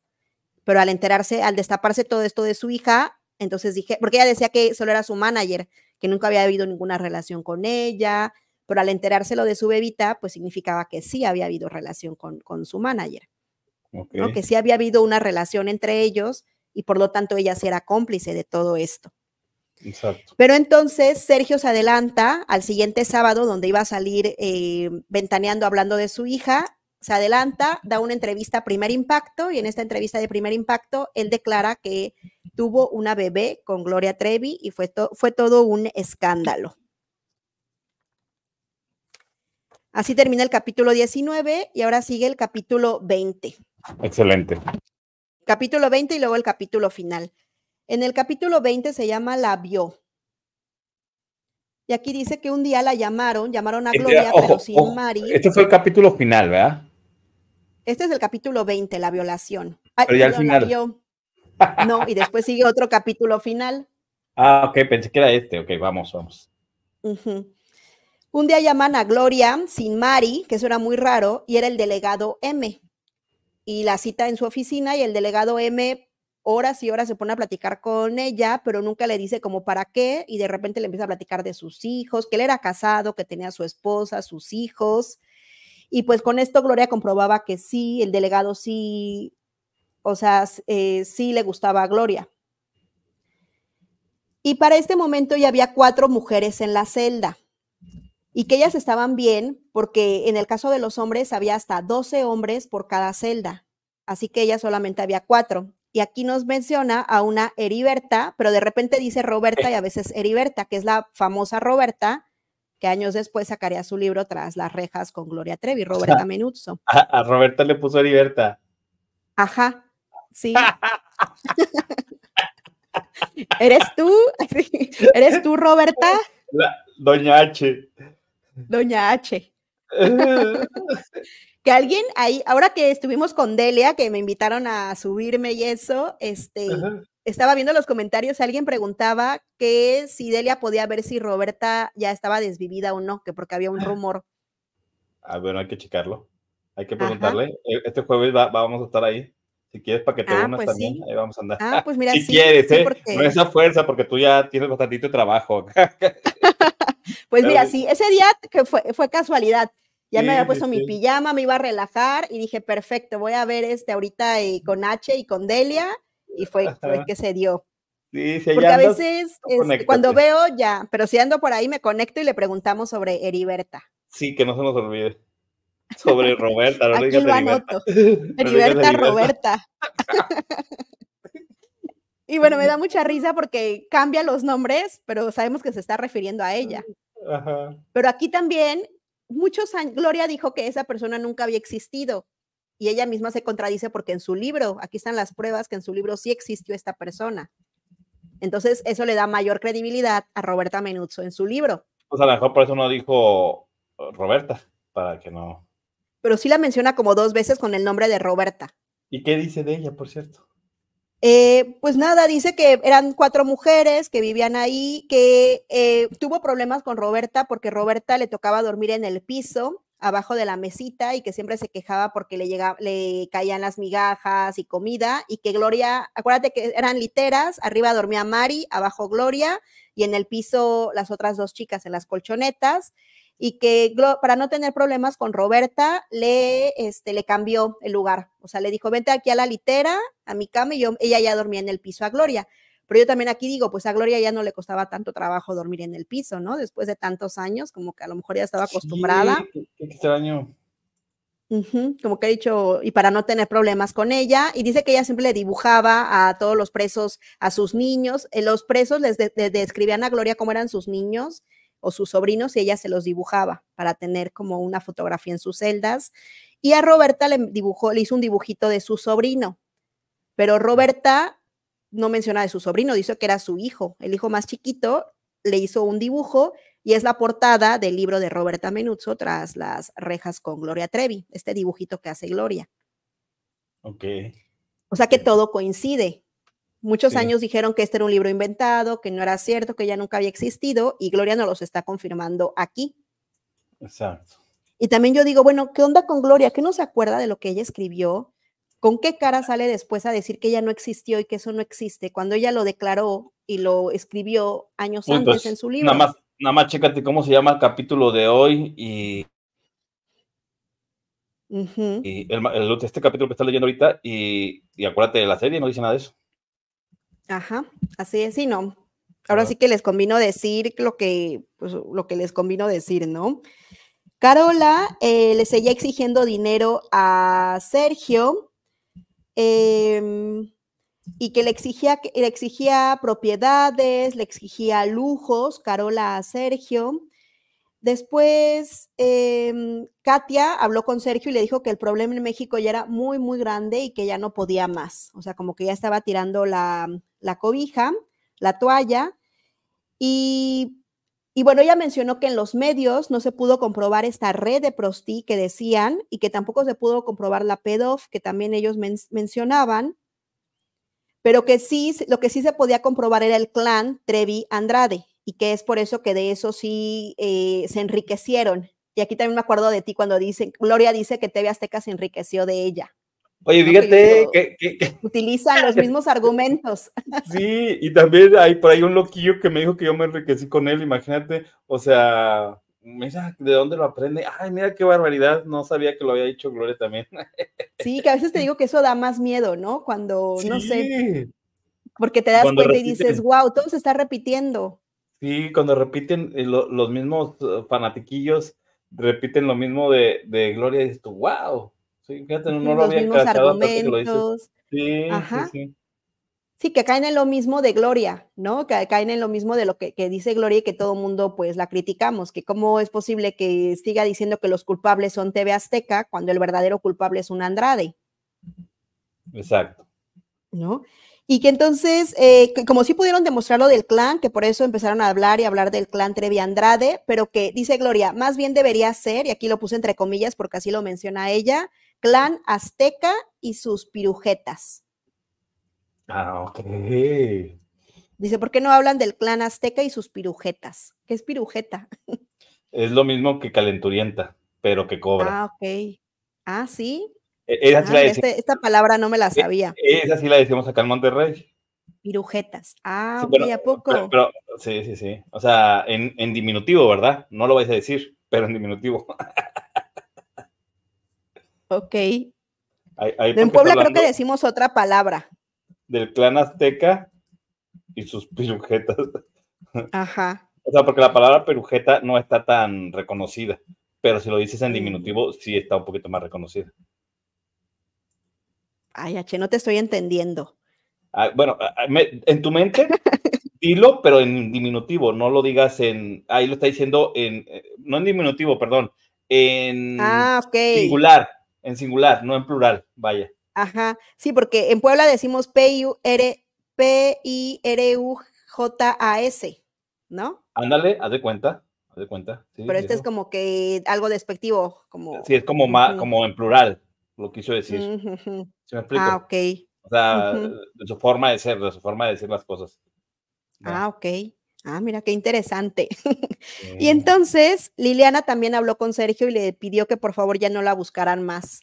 pero al enterarse, al destaparse todo esto de su hija, entonces dije, porque ella decía que solo era su manager, que nunca había habido ninguna relación con ella, pero al enterárselo de su bebita, pues significaba que sí había habido relación con, su manager, okay. que sí había habido una relación entre ellos y por lo tanto ella será era cómplice de todo esto. Exacto. Pero entonces Sergio se adelanta al siguiente sábado, donde iba a salir eh, ventaneando hablando de su hija, se adelanta, da una entrevista a primer impacto y en esta entrevista de primer impacto él declara que tuvo una bebé con Gloria Trevi y fue, fue todo un escándalo. Así termina el capítulo 19 y ahora sigue el capítulo 20. Excelente. Capítulo 20 y luego el capítulo final. En el capítulo 20 se llama La vio. Y aquí dice que un día la llamaron, llamaron a este, Gloria, pero sin María. Mari. Este fue el capítulo final, ¿verdad? Este es el capítulo 20, la violación. pero ya al final. <laughs> No, y después sigue otro capítulo final. Ah, ok, pensé que era este. Ok, vamos, vamos. Ajá. Un día llaman a Gloria sin Mari, que eso era muy raro, y era el delegado M. Y la cita en su oficina y el delegado M horas y horas se pone a platicar con ella, pero nunca le dice como para qué y de repente le empieza a platicar de sus hijos, que él era casado, que tenía a su esposa, sus hijos. Y pues con esto Gloria comprobaba que sí, el delegado sí, o sea, eh, sí le gustaba a Gloria. Y para este momento ya había cuatro mujeres en la celda y que ellas estaban bien porque en el caso de los hombres había hasta 12 hombres por cada celda, así que ella solamente había cuatro. Y aquí nos menciona a una Eriberta, pero de repente dice Roberta y a veces Heriberta, que es la famosa Roberta, que años después sacaría su libro Tras las rejas con Gloria Trevi, Roberta <laughs> Menuzzo. A, Roberta le puso Heriberta. Ajá, sí. <laughs> ¿Eres tú? <laughs> ¿Eres tú, Roberta? Doña H. Doña H. <laughs> que alguien ahí, ahora que estuvimos con Delia, que me invitaron a subirme y eso, este, estaba viendo los comentarios, alguien preguntaba que si Delia podía ver si Roberta ya estaba desvivida o no, que porque había un ah. rumor. Ah, bueno, hay que checarlo. Hay que preguntarle. E, este jueves vamos a estar ahí. Si quieres, para que te ah, unas pues también, ahí vamos a andar. Ah, pues mira, si quieres, ¿eh? no fuerza, porque tú ya tienes bastante trabajo. <laughs> Pues mira, sí, ese día que fue, fue casualidad. Ya me había puesto mi pijama, me iba a relajar y dije, perfecto, voy a ver este ahorita y eh, con H y con Delia y fue, que se dio. Sí, Porque a veces cuando veo ya, pero si ando por ahí me conecto y le preguntamos sobre Heriberta. Sí, que no se nos olvide. Sobre Roberta, no <laughs> lo <laughs> Roberta. <laughs> y bueno, me da mucha risa porque cambia los nombres, pero sabemos que se está refiriendo a ella. Pero aquí también, muchos años, Gloria dijo que esa persona nunca había existido y ella misma se contradice porque en su libro, aquí están las pruebas que en su libro sí existió esta persona. Entonces, eso le da mayor credibilidad a Roberta Menuzzo en su libro. Pues a lo mejor por eso no dijo uh, Roberta, para que no. Pero sí la menciona como dos veces con el nombre de Roberta. ¿Y qué dice de ella, por cierto? Eh, pues nada, dice que eran cuatro mujeres que vivían ahí, que eh, tuvo problemas con Roberta porque Roberta le tocaba dormir en el piso, abajo de la mesita, y que siempre se quejaba porque le, llegaba, le caían las migajas y comida, y que Gloria, acuérdate que eran literas, arriba dormía Mari, abajo Gloria, y en el piso las otras dos chicas en las colchonetas y que para no tener problemas con Roberta le, este, le cambió el lugar. O sea, le dijo, vente aquí a la litera, a mi cama, y yo, ella ya dormía en el piso a Gloria. Pero yo también aquí digo, pues a Gloria ya no le costaba tanto trabajo dormir en el piso, ¿no? Después de tantos años, como que a lo mejor ya estaba acostumbrada. qué, extraño. como que ha dicho, y para no tener problemas con ella, y dice que ella siempre le dibujaba a todos los presos, a sus niños, eh, los presos les describían a Gloria cómo eran sus niños, o sus sobrinos y ella se los dibujaba para tener como una fotografía en sus celdas. Y a Roberta le dibujó, le hizo un dibujito de su sobrino, pero Roberta no menciona de su sobrino, dice que era su hijo, el hijo más chiquito, le hizo un dibujo y es la portada del libro de Roberta Menuzzo tras las rejas con Gloria Trevi, este dibujito que hace Gloria. Ok. O sea que todo coincide. Muchos años dijeron que este era un libro inventado, que no era cierto, que ya nunca había existido y Gloria nos los está confirmando aquí. Exacto. Y también yo digo, bueno, ¿qué onda con Gloria? ¿Qué no se acuerda de lo que ella escribió? ¿Con qué cara sale después a decir que ella no existió y que eso no existe cuando ella lo declaró y lo escribió años antes pues, en su libro? Nada más, nada más chécate cómo se llama el capítulo de hoy y, este capítulo que está leyendo ahorita y, y acuérdate de la serie, no dice nada de eso. Ajá, así es, sí, no. Ahora sí que les convino decir lo que, pues, lo que les convino decir, ¿no? Carola eh, le seguía exigiendo dinero a Sergio em, y que le exigía, le exigía propiedades, le exigía lujos, Carola a Sergio. Después, em, Katia habló con Sergio y le dijo que el problema en México ya era muy, muy grande y que ya no podía más. O sea, como que ya estaba tirando la, cobija, la toalla. Y, bueno, ella mencionó que en los medios no se pudo comprobar esta red de prostí que decían y que tampoco se pudo comprobar la pedof que también ellos mencionaban. Pero que sí, lo que sí se podía comprobar era el clan Trevi Andrade y que es por eso que de eso sí eh, se enriquecieron. Y aquí también me acuerdo de ti cuando dicen, Gloria dice que TV Azteca se enriqueció de ella. Oye, dígate. fíjate que, utilizan los mismos <laughs> argumentos. Sí, y también hay por ahí un loquillo que me dijo que yo me enriquecí con él, imagínate, o sea, mira, ¿de dónde lo aprende? Ay, mira qué barbaridad, no sabía que lo había dicho Gloria también. Sí, que a veces te digo <laughs> que eso da más miedo, ¿no? Cuando, no sé, porque te das cuenta y dices, wow, todo se está repitiendo. Sí, cuando repiten eh, los mismos eh, fanatiquillos, repiten lo mismo de, Gloria, y dices tú, wow. Sí, fíjate, no lo había mismos argumentos. Sí, sí, sí. que caen en lo mismo de Gloria, ¿no? Que caen en lo mismo de lo que, dice Gloria y que todo mundo pues la criticamos, que cómo es posible que siga diciendo que los culpables son TV Azteca cuando el verdadero culpable es un Andrade. Exacto. ¿No? Y que entonces, eh, como sí pudieron demostrar lo del clan, que por eso empezaron a hablar y hablar del clan Trevi Andrade, pero que dice Gloria, más bien debería ser, y aquí lo puse entre comillas porque así lo menciona ella, clan azteca y sus pirujetas. Ah, ok. Dice, ¿por qué no hablan del clan azteca y sus pirujetas? ¿Qué es pirujeta? <laughs> Es lo mismo que calenturienta, pero que cobra. Ah, ok. Ah, sí. E, ah, este, esta palabra no me la e, sabía. Esa sí la decimos acá en Monterrey. Pirujetas. Ah, muy ¿a poco? Pero, sí, sí, sí. O sea, en, diminutivo, ¿verdad? No lo vais a decir, pero en diminutivo. <laughs> ok. en Puebla creo que decimos otra palabra. Del clan azteca y sus pirujetas. <laughs> Ajá. O sea, porque la palabra pirujeta no está tan reconocida, pero si lo dices en mm. diminutivo, sí está un poquito más reconocida. Ay, H, no te estoy entendiendo. Ah, bueno, ah, ah, en tu mente, <laughs> dilo, pero en diminutivo, no lo digas en. Ahí lo está diciendo en. Eh, no en diminutivo, perdón. En ah, singular, en singular, no en plural, vaya. Ajá, sí, porque en Puebla decimos P-I-R-U-J-A-S, P -I -R -U -J j no Ándale, haz de cuenta, haz de cuenta. pero este es como que algo despectivo, como. Sí, es como, más, como en plural, lo quiso decir. ¿Se me Ah, ok. O sea, su forma de ser, de su forma de decir las cosas. Ah, ok. Ah, mira, qué interesante. <laughs> y entonces Liliana también habló con Sergio y le pidió que por favor ya no la buscaran más,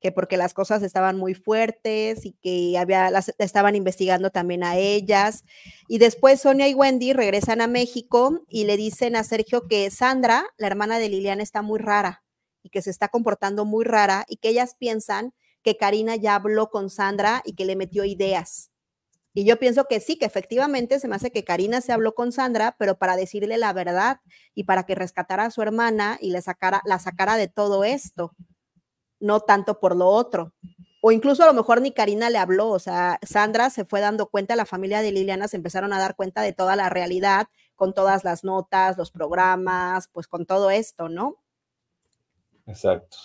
que porque las cosas estaban muy fuertes y que había, las estaban investigando también a ellas. Y después Sonia y Wendy regresan a México y le dicen a Sergio que Sandra, la hermana de Liliana, está muy rara que se está comportando muy rara y que ellas piensan que Karina ya habló con Sandra y que le metió ideas. Y yo pienso que sí, que efectivamente se me hace que Karina se habló con Sandra, pero para decirle la verdad y para que rescatara a su hermana y le sacara, la sacara de todo esto, no tanto por lo otro. O incluso a lo mejor ni Karina le habló, o sea, Sandra se fue dando cuenta, la familia de Liliana se empezaron a dar cuenta de toda la realidad, con todas las notas, los programas, pues con todo esto, ¿no? Exacto.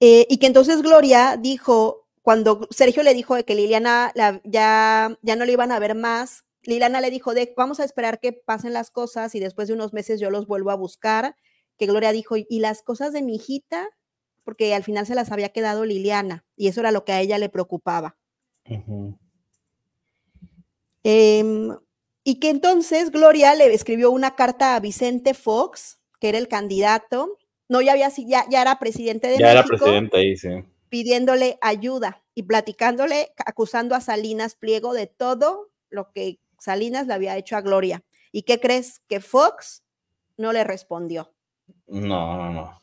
Eh, y que entonces Gloria dijo, cuando Sergio le dijo que Liliana ya, ya no le iban a ver más, Liliana le dijo, de, vamos a esperar que pasen las cosas y después de unos meses yo los vuelvo a buscar, que Gloria dijo, y las cosas de mi hijita, porque al final se las había quedado Liliana y eso era lo que a ella le preocupaba. Em, y que entonces Gloria le escribió una carta a Vicente Fox, que era el candidato, no, ya había ya, ya era presidente de México. era presidente ahí, sí. Pidiéndole ayuda y platicándole, acusando a Salinas Pliego de todo lo que Salinas le había hecho a Gloria. ¿Y qué crees? Que Fox no le respondió. No, no, no.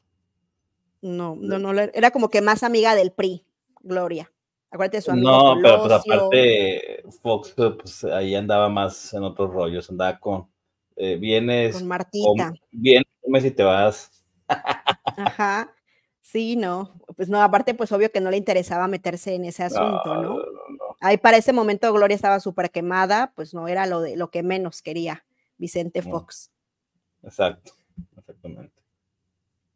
No, no, no. era como que más amiga del PRI, Gloria. Acuérdate de su amigo. No, pero pues aparte, Fox, pues ahí andaba más en otros rollos, andaba con. Eh, vienes. Con Martita. vienes, y te vas. Ajá. Sí, no. Pues no, aparte, pues obvio que no le interesaba meterse en ese asunto, ¿no? Ahí para ese momento Gloria estaba súper quemada, pues no era lo, de, lo que menos quería Vicente mm. Fox. Exacto, exactamente.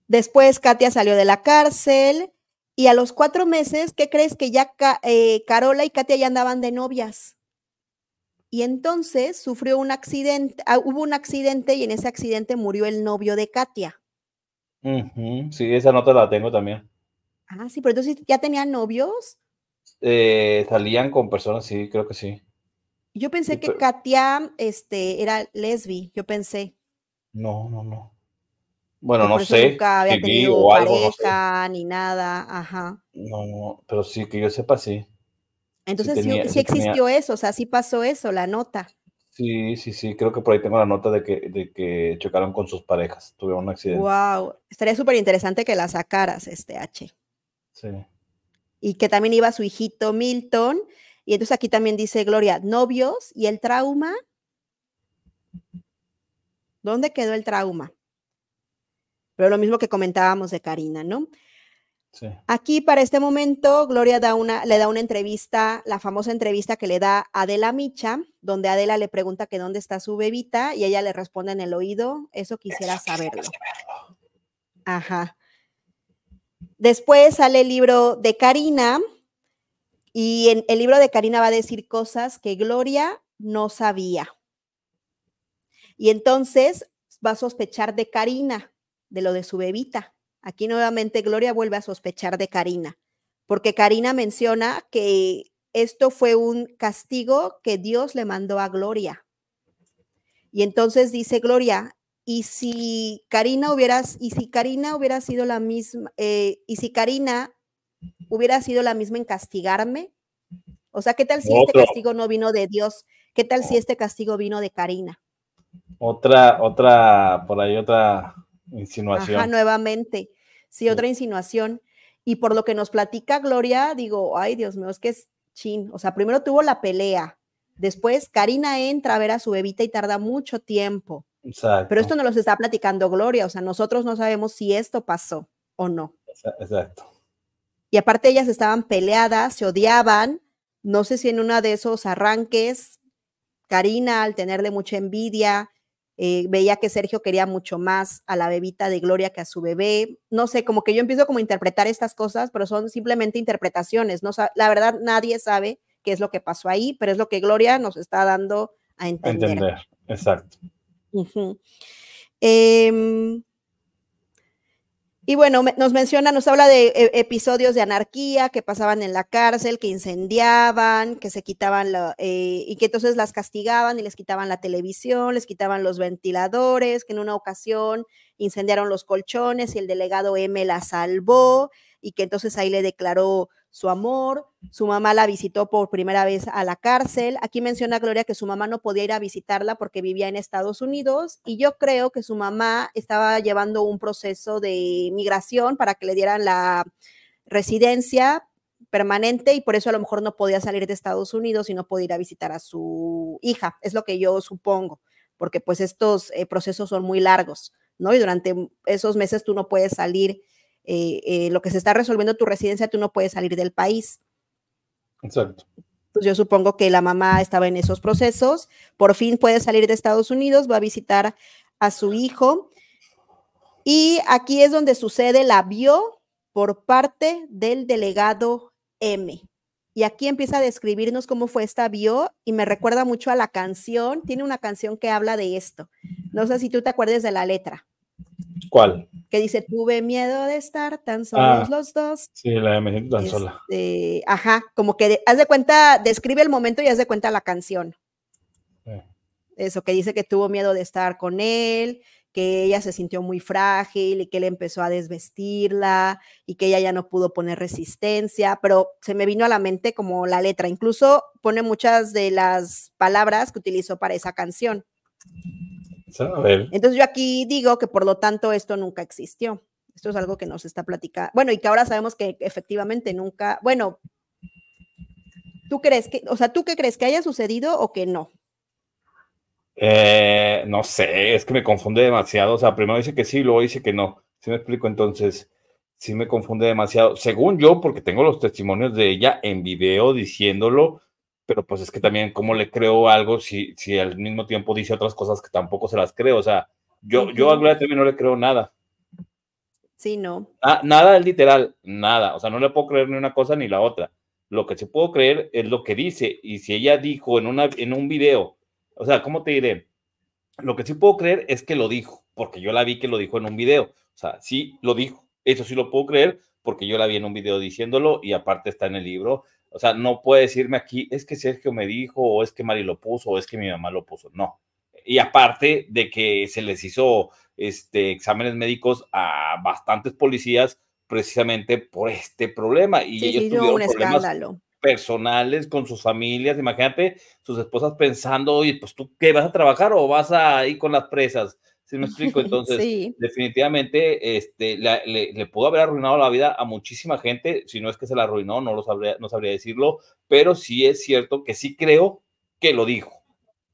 Después Katia salió de la cárcel y a los cuatro meses, ¿qué crees que ya eh, Carola y Katia ya andaban de novias? y entonces sufrió un accidente, ah, hubo un accidente y en ese accidente murió el novio de Katia. Sí, esa nota la tengo también. Ah, sí, pero entonces ya tenían novios. Eh, salían con personas, sí, creo que sí. Yo pensé que Katia este, era lesbi, yo pensé. No, no, no. Bueno, no sé. Nunca había tenido pareja, ni nada, ajá. No, no, pero sí, que yo sepa, sí. Entonces sí, existió eso, o sea, sí pasó eso, la nota. Sí, sí, sí, creo que por ahí tengo la nota de que, de chocaron con sus parejas, tuvieron un accidente. Wow, estaría súper interesante que la sacaras, este H. Sí. Y que también iba su hijito Milton, y entonces aquí también dice Gloria, novios y el trauma. ¿Dónde quedó el trauma? Pero lo mismo que comentábamos de Karina, ¿no? Aquí para este momento, Gloria da una, le da una entrevista, la famosa entrevista que le da Adela Micha, donde Adela le pregunta que dónde está su bebita y ella le responde en el oído, eso quisiera, saberlo. quisiera Ajá. Después sale el libro de Karina y en el libro de Karina va a decir cosas que Gloria no sabía. Y entonces va a sospechar de Karina, de lo de su bebita Aquí nuevamente Gloria vuelve a sospechar de Karina, porque Karina menciona que esto fue un castigo que Dios le mandó a Gloria. Y entonces dice Gloria, y si Karina hubieras, y si Karina hubiera sido la misma, eh, y si Karina hubiera sido la misma en castigarme, o sea, ¿qué tal si este castigo no vino de Dios? ¿Qué tal si ah. este castigo vino de Karina? Otra, otra, por ahí otra Insinuación. nuevamente. Sí, otra insinuación. Y por lo que nos platica Gloria, digo, ay, Dios mío, es que es chin. O sea, primero tuvo la pelea, después Karina entra a ver a su bebita y tarda mucho tiempo. Exacto. Pero esto no los está platicando Gloria, o sea, nosotros no sabemos si esto pasó o no. Exacto. Y aparte ellas estaban peleadas, se odiaban. No sé si en una de esos arranques, Karina, al tenerle mucha envidia, eh, veía que Sergio quería mucho más a la bebita de Gloria que a su bebé. No sé, como que yo empiezo como a interpretar estas cosas, pero son simplemente interpretaciones. No, la verdad, nadie sabe qué es lo que pasó ahí, pero es lo que Gloria nos está dando a entender. Entender, exacto. Y bueno, nos menciona, nos habla de eh, episodios de anarquía que pasaban en la cárcel, que incendiaban, que se quitaban eh, y que entonces las castigaban y les quitaban la televisión, les quitaban los ventiladores, que en una ocasión incendiaron los colchones y el delegado M la salvó y que entonces ahí le declaró su amor, su mamá la visitó por primera vez a la cárcel. Aquí menciona Gloria que su mamá no podía ir a visitarla porque vivía en Estados Unidos y yo creo que su mamá estaba llevando un proceso de migración para que le dieran la residencia permanente y por eso a lo mejor no podía salir de Estados Unidos y no podía ir a visitar a su hija, es lo que yo supongo, porque pues estos eh, procesos son muy largos, ¿no? Y durante esos meses tú no puedes salir eh, eh, lo que se está resolviendo tu residencia, tú no puedes salir del país. Exacto. Pues yo supongo que la mamá estaba en esos procesos, por fin puede salir de Estados Unidos, va a visitar a su hijo. Y aquí es donde sucede la vio por parte del delegado M. Y aquí empieza a describirnos cómo fue esta vio y me recuerda mucho a la canción. Tiene una canción que habla de esto. No sé si tú te acuerdes de la letra. ¿Cuál? Que dice, tuve miedo de estar tan solos ah, los dos. Sí, la de me tan sola. Este, ajá, como que haz de cuenta, describe el momento y haz de cuenta la canción. Eso, que dice que tuvo miedo de estar con él, que ella se sintió muy frágil y que él empezó a desvestirla y que ella ya no pudo poner resistencia, pero se me vino a la mente como la letra, incluso pone muchas de las palabras que utilizó para esa canción. Entonces yo aquí digo que por lo tanto esto nunca existió. Esto es algo que nos está platicando. Bueno, y que ahora sabemos que efectivamente nunca, bueno, ¿tú crees que, o sea, tú qué crees que haya sucedido o que no? Eh, no sé, es que me confunde demasiado. O sea, primero dice que sí, luego dice que no. Si me explico, entonces, sí me confunde demasiado. Según yo, porque tengo los testimonios de ella en video diciéndolo, pero pues es que también, ¿cómo le creo algo si, si al mismo tiempo dice otras cosas que tampoco se las creo? O sea, yo, yo a Gloria también no le creo nada. Sí, no. nada literal, nada. O sea, no le puedo creer ni una cosa ni la otra. Lo que sí puedo creer es lo que dice. Y si ella dijo en, una, en un video, o sea, ¿cómo te diré? Lo que sí puedo creer es que lo dijo, porque yo la vi que lo dijo en un video. O sea, sí lo dijo. Eso sí lo puedo creer porque yo la vi en un video diciéndolo y aparte está en el libro o sea, no puede decirme aquí, es que Sergio me dijo, o es que Mari lo puso, o es que mi mamá lo puso. No. Y aparte de que se les hizo este, exámenes médicos a bastantes policías precisamente por este problema. Y ellos tuvieron problemas personales con sus familias. Imagínate sus esposas pensando, oye, pues tú qué vas a trabajar o vas a ir con las presas. Si me <laughs> explico? Entonces, definitivamente este, le, pudo haber arruinado la vida a muchísima gente, si no es que se la arruinó, no lo sabría, no sabría decirlo, pero sí es cierto que sí creo que lo dijo.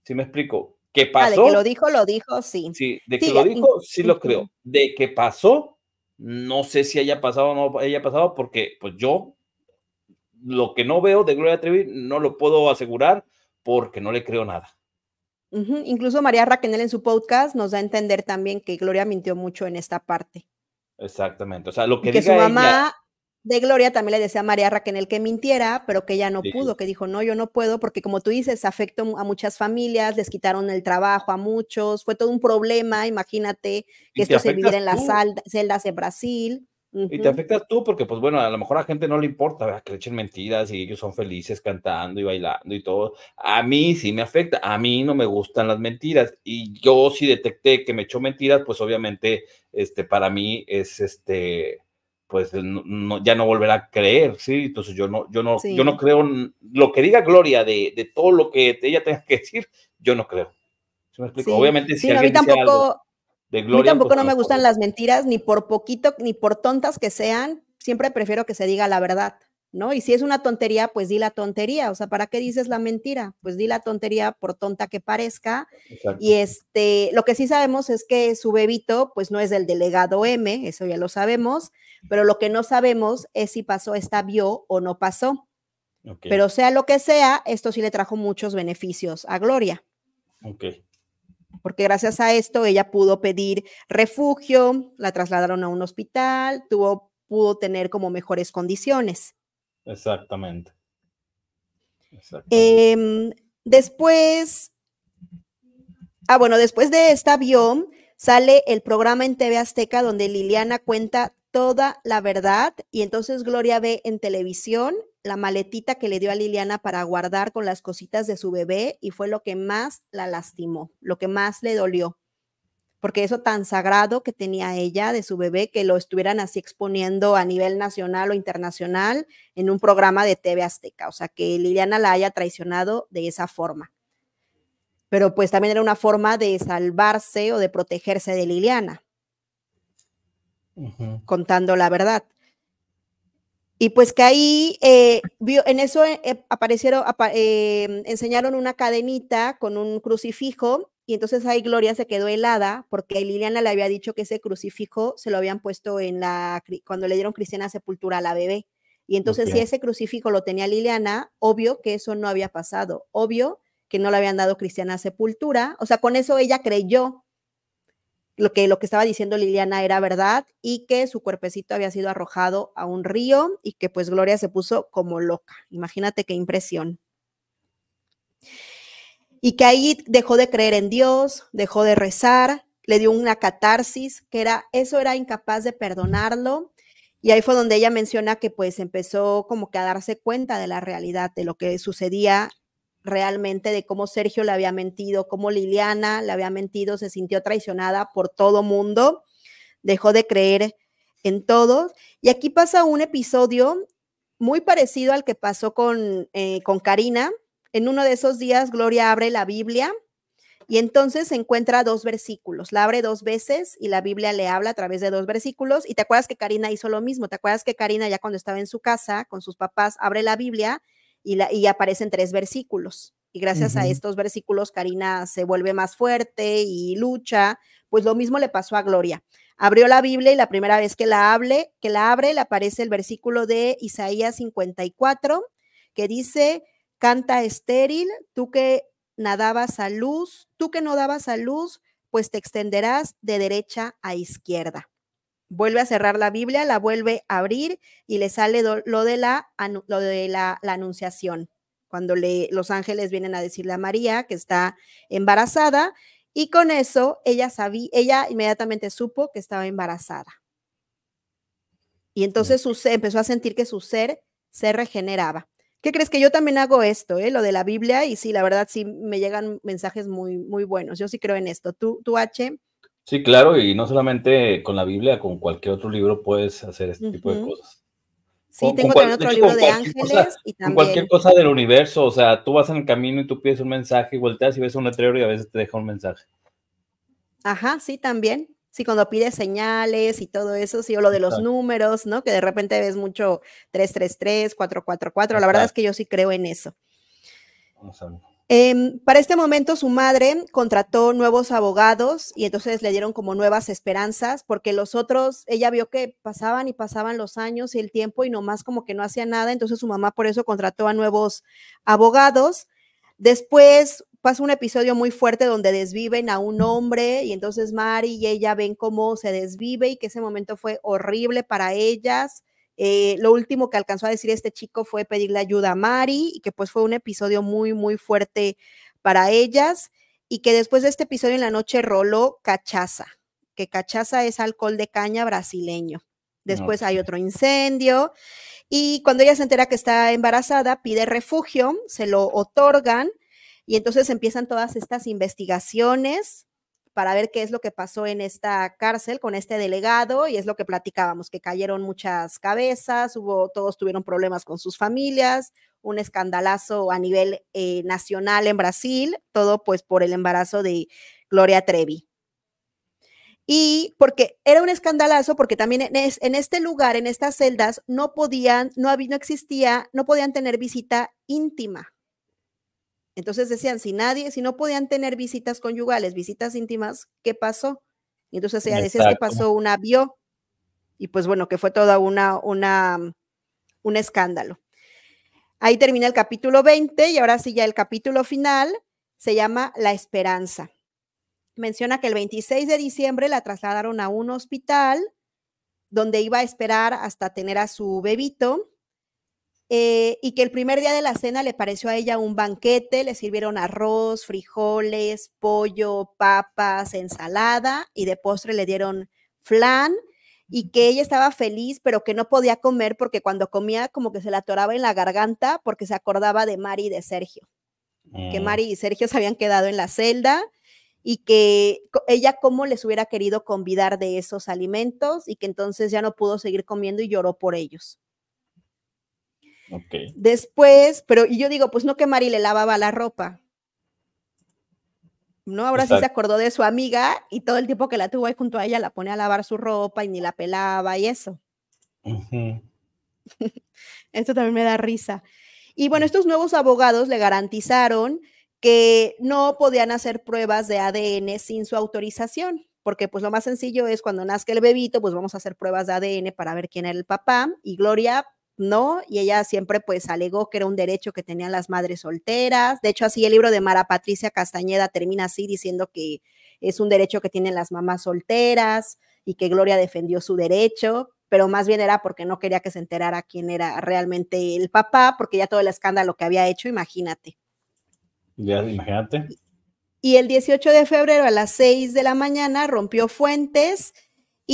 Si me explico? ¿Qué pasó? Ah, de que lo dijo, lo dijo, sí. Sí, de que lo dijo, sí lo creo. De que pasó, no sé si haya pasado o no haya pasado, porque pues yo lo que no veo de Gloria Trevi no lo puedo asegurar porque no le creo nada. Incluso María Raquenel en su podcast nos da a entender también que Gloria mintió mucho en esta parte. Exactamente. O sea, lo que, su mamá de Gloria también le decía a María Raquenel que mintiera, pero que ella no pudo, que dijo, no, yo no puedo, porque como tú dices, afectó a muchas familias, les quitaron el trabajo a muchos, fue todo un problema, imagínate que esto se viviera en las celdas de Brasil. Y te afectas tú porque, pues bueno, a lo mejor a la gente no le importa ¿verdad? que le echen mentiras y ellos son felices cantando y bailando y todo. A mí sí me afecta, a mí no me gustan las mentiras y yo si detecté que me echó mentiras, pues obviamente, este, para mí es este, pues ya no volverá a creer, ¿sí? Entonces yo no, yo no, yo no creo, lo que diga Gloria de, de todo lo que ella tenga que decir, yo no creo. ¿Se me explico? Obviamente si alguien dice algo de tampoco pues, no me gustan las mentiras, ni por poquito, ni por tontas que sean, siempre prefiero que se diga la verdad, ¿no? Y si es una tontería, pues di la tontería, o sea, ¿para qué dices la mentira? Pues di la tontería por tonta que parezca. Y este, lo que sí sabemos es que su bebito, pues no es del delegado M, eso ya lo sabemos, pero lo que no sabemos es si pasó esta bio o no pasó. Pero sea lo que sea, esto sí le trajo muchos beneficios a Gloria. Ok porque gracias a esto ella pudo pedir refugio, la trasladaron a un hospital, tuvo, pudo tener como mejores condiciones. Exactamente. Em, después, ah, bueno, después de esta avión sale el programa en TV Azteca donde Liliana cuenta toda la verdad y entonces Gloria ve en televisión la maletita que le dio a Liliana para guardar con las cositas de su bebé y fue lo que más la lastimó, lo que más le dolió, porque eso tan sagrado que tenía ella de su bebé, que lo estuvieran así exponiendo a nivel nacional o internacional en un programa de TV Azteca, o sea, que Liliana la haya traicionado de esa forma. Pero pues también era una forma de salvarse o de protegerse de Liliana, contando la verdad. Y pues que ahí, eh, vio, en eso eh, eh, aparecieron, em, enseñaron una cadenita con un crucifijo y entonces ahí Gloria se quedó helada porque Liliana le había dicho que ese crucifijo se lo habían puesto en la, cuando le dieron cristiana sepultura a la bebé. Y entonces si ese crucifijo lo tenía Liliana, obvio que eso no había pasado, obvio que no le habían dado cristiana sepultura, o sea, con eso ella creyó lo que, lo que estaba diciendo Liliana era verdad y que su cuerpecito había sido arrojado a un río y que pues Gloria se puso como loca. Imagínate qué impresión. Y que ahí dejó de creer en Dios, dejó de rezar, le dio una catarsis, que era, eso era incapaz de perdonarlo. Y ahí fue donde ella menciona que pues empezó como que a darse cuenta de la realidad, de lo que sucedía realmente de cómo Sergio le había mentido, cómo Liliana le había mentido, se sintió traicionada por todo mundo, dejó de creer en todos. Y aquí pasa un episodio muy parecido al que pasó con, eh, con Karina. En uno de esos días, Gloria abre la Biblia y entonces encuentra dos versículos. La abre dos veces y la Biblia le habla a través de dos versículos. Y te acuerdas que Karina hizo lo mismo. Te acuerdas que Karina ya cuando estaba en su casa con sus papás abre la Biblia y, aparecen tres versículos. Y gracias a estos versículos, Karina se vuelve más fuerte y lucha. Pues lo mismo le pasó a Gloria. Abrió la Biblia y la primera vez que la, hable, que la abre le aparece el versículo de Isaías 54 que dice, canta estéril, tú que nadabas a luz, tú que no dabas a luz, pues te extenderás de derecha a izquierda vuelve a cerrar la Biblia, la vuelve a abrir y le sale lo de la, lo de la, la anunciación, cuando le, los ángeles vienen a decirle a María que está embarazada y con eso ella sabía, ella inmediatamente supo que estaba embarazada. Y entonces empezó a sentir que su ser se regeneraba. ¿Qué crees que yo también hago esto, ¿eh? lo de la Biblia? Y sí, la verdad sí me llegan mensajes muy, muy buenos. Yo sí creo en esto. ¿Tú, tú H? Sí, claro, y no solamente con la Biblia, con cualquier otro libro puedes hacer este tipo de cosas. Sí, tengo también otro libro de ángeles y también. cualquier cosa del universo, o sea, tú vas en el camino y tú pides un mensaje y volteas y ves un letrero y a veces te deja un mensaje. Ajá, sí, también. Sí, cuando pides señales y todo eso, sí, o lo de los números, ¿no? Que de repente ves mucho 333, 444, la verdad es que yo sí creo en eso. Vamos a ver. Em, para este momento su madre contrató nuevos abogados y entonces le dieron como nuevas esperanzas porque los otros, ella vio que pasaban y pasaban los años y el tiempo y nomás como que no hacía nada, entonces su mamá por eso contrató a nuevos abogados. Después pasa un episodio muy fuerte donde desviven a un hombre y entonces Mari y ella ven cómo se desvive y que ese momento fue horrible para ellas. Eh, lo último que alcanzó a decir este chico fue pedirle ayuda a Mari y que pues fue un episodio muy, muy fuerte para ellas y que después de este episodio en la noche roló cachaza, que cachaza es alcohol de caña brasileño. Después hay otro incendio y cuando ella se entera que está embarazada, pide refugio, se lo otorgan y entonces empiezan todas estas investigaciones para ver qué es lo que pasó en esta cárcel con este delegado y es lo que platicábamos, que cayeron muchas cabezas, hubo, todos tuvieron problemas con sus familias, un escandalazo a nivel eh, nacional en Brasil, todo pues por el embarazo de Gloria Trevi. Y porque era un escandalazo, porque también en, este lugar, en estas celdas, no podían, no, había, no existía, no podían tener visita íntima. Entonces decían, si nadie, si no podían tener visitas conyugales, visitas íntimas, ¿qué pasó? Y entonces ella decía que pasó un avión y pues bueno, que fue toda una, una, mm, un escándalo. Ahí termina el capítulo 20 y ahora sí ya el capítulo final se llama La Esperanza. Menciona que el 26 de diciembre la trasladaron a un hospital donde iba a esperar hasta tener a su bebito eh, y que el primer día de la cena le pareció a ella un banquete, le sirvieron arroz, frijoles, pollo, papas, ensalada y de postre le dieron flan y que ella estaba feliz, pero que no podía comer porque cuando comía como que se la atoraba en la garganta porque se acordaba de Mari y de Sergio. Que mm. Mari y Sergio se habían quedado en la celda y que ella como les hubiera querido convidar de esos alimentos y que entonces ya no pudo seguir comiendo y lloró por ellos. Después, pero y yo digo, pues no que Mari le lavaba la ropa. No, ahora sí se acordó de su amiga y todo el tiempo que la tuvo ahí junto a ella la pone a lavar su ropa y ni la pelaba y eso. <laughs> Esto también me da risa. Y bueno, mm. estos nuevos abogados le garantizaron que no podían hacer pruebas de ADN sin su autorización, porque pues lo más sencillo es cuando nazca el bebito, pues vamos a hacer pruebas de ADN para ver quién era el papá y Gloria no, y ella siempre pues alegó que era un derecho que tenían las madres solteras. De hecho, así el libro de Mara Patricia Castañeda termina así diciendo que es un derecho que tienen las mamás solteras y que Gloria defendió su derecho, pero más bien era porque no quería que se enterara quién era realmente el papá, porque ya todo el escándalo que había hecho, imagínate. Ya, imagínate. Y el 18 de febrero a las 6 de la mañana rompió fuentes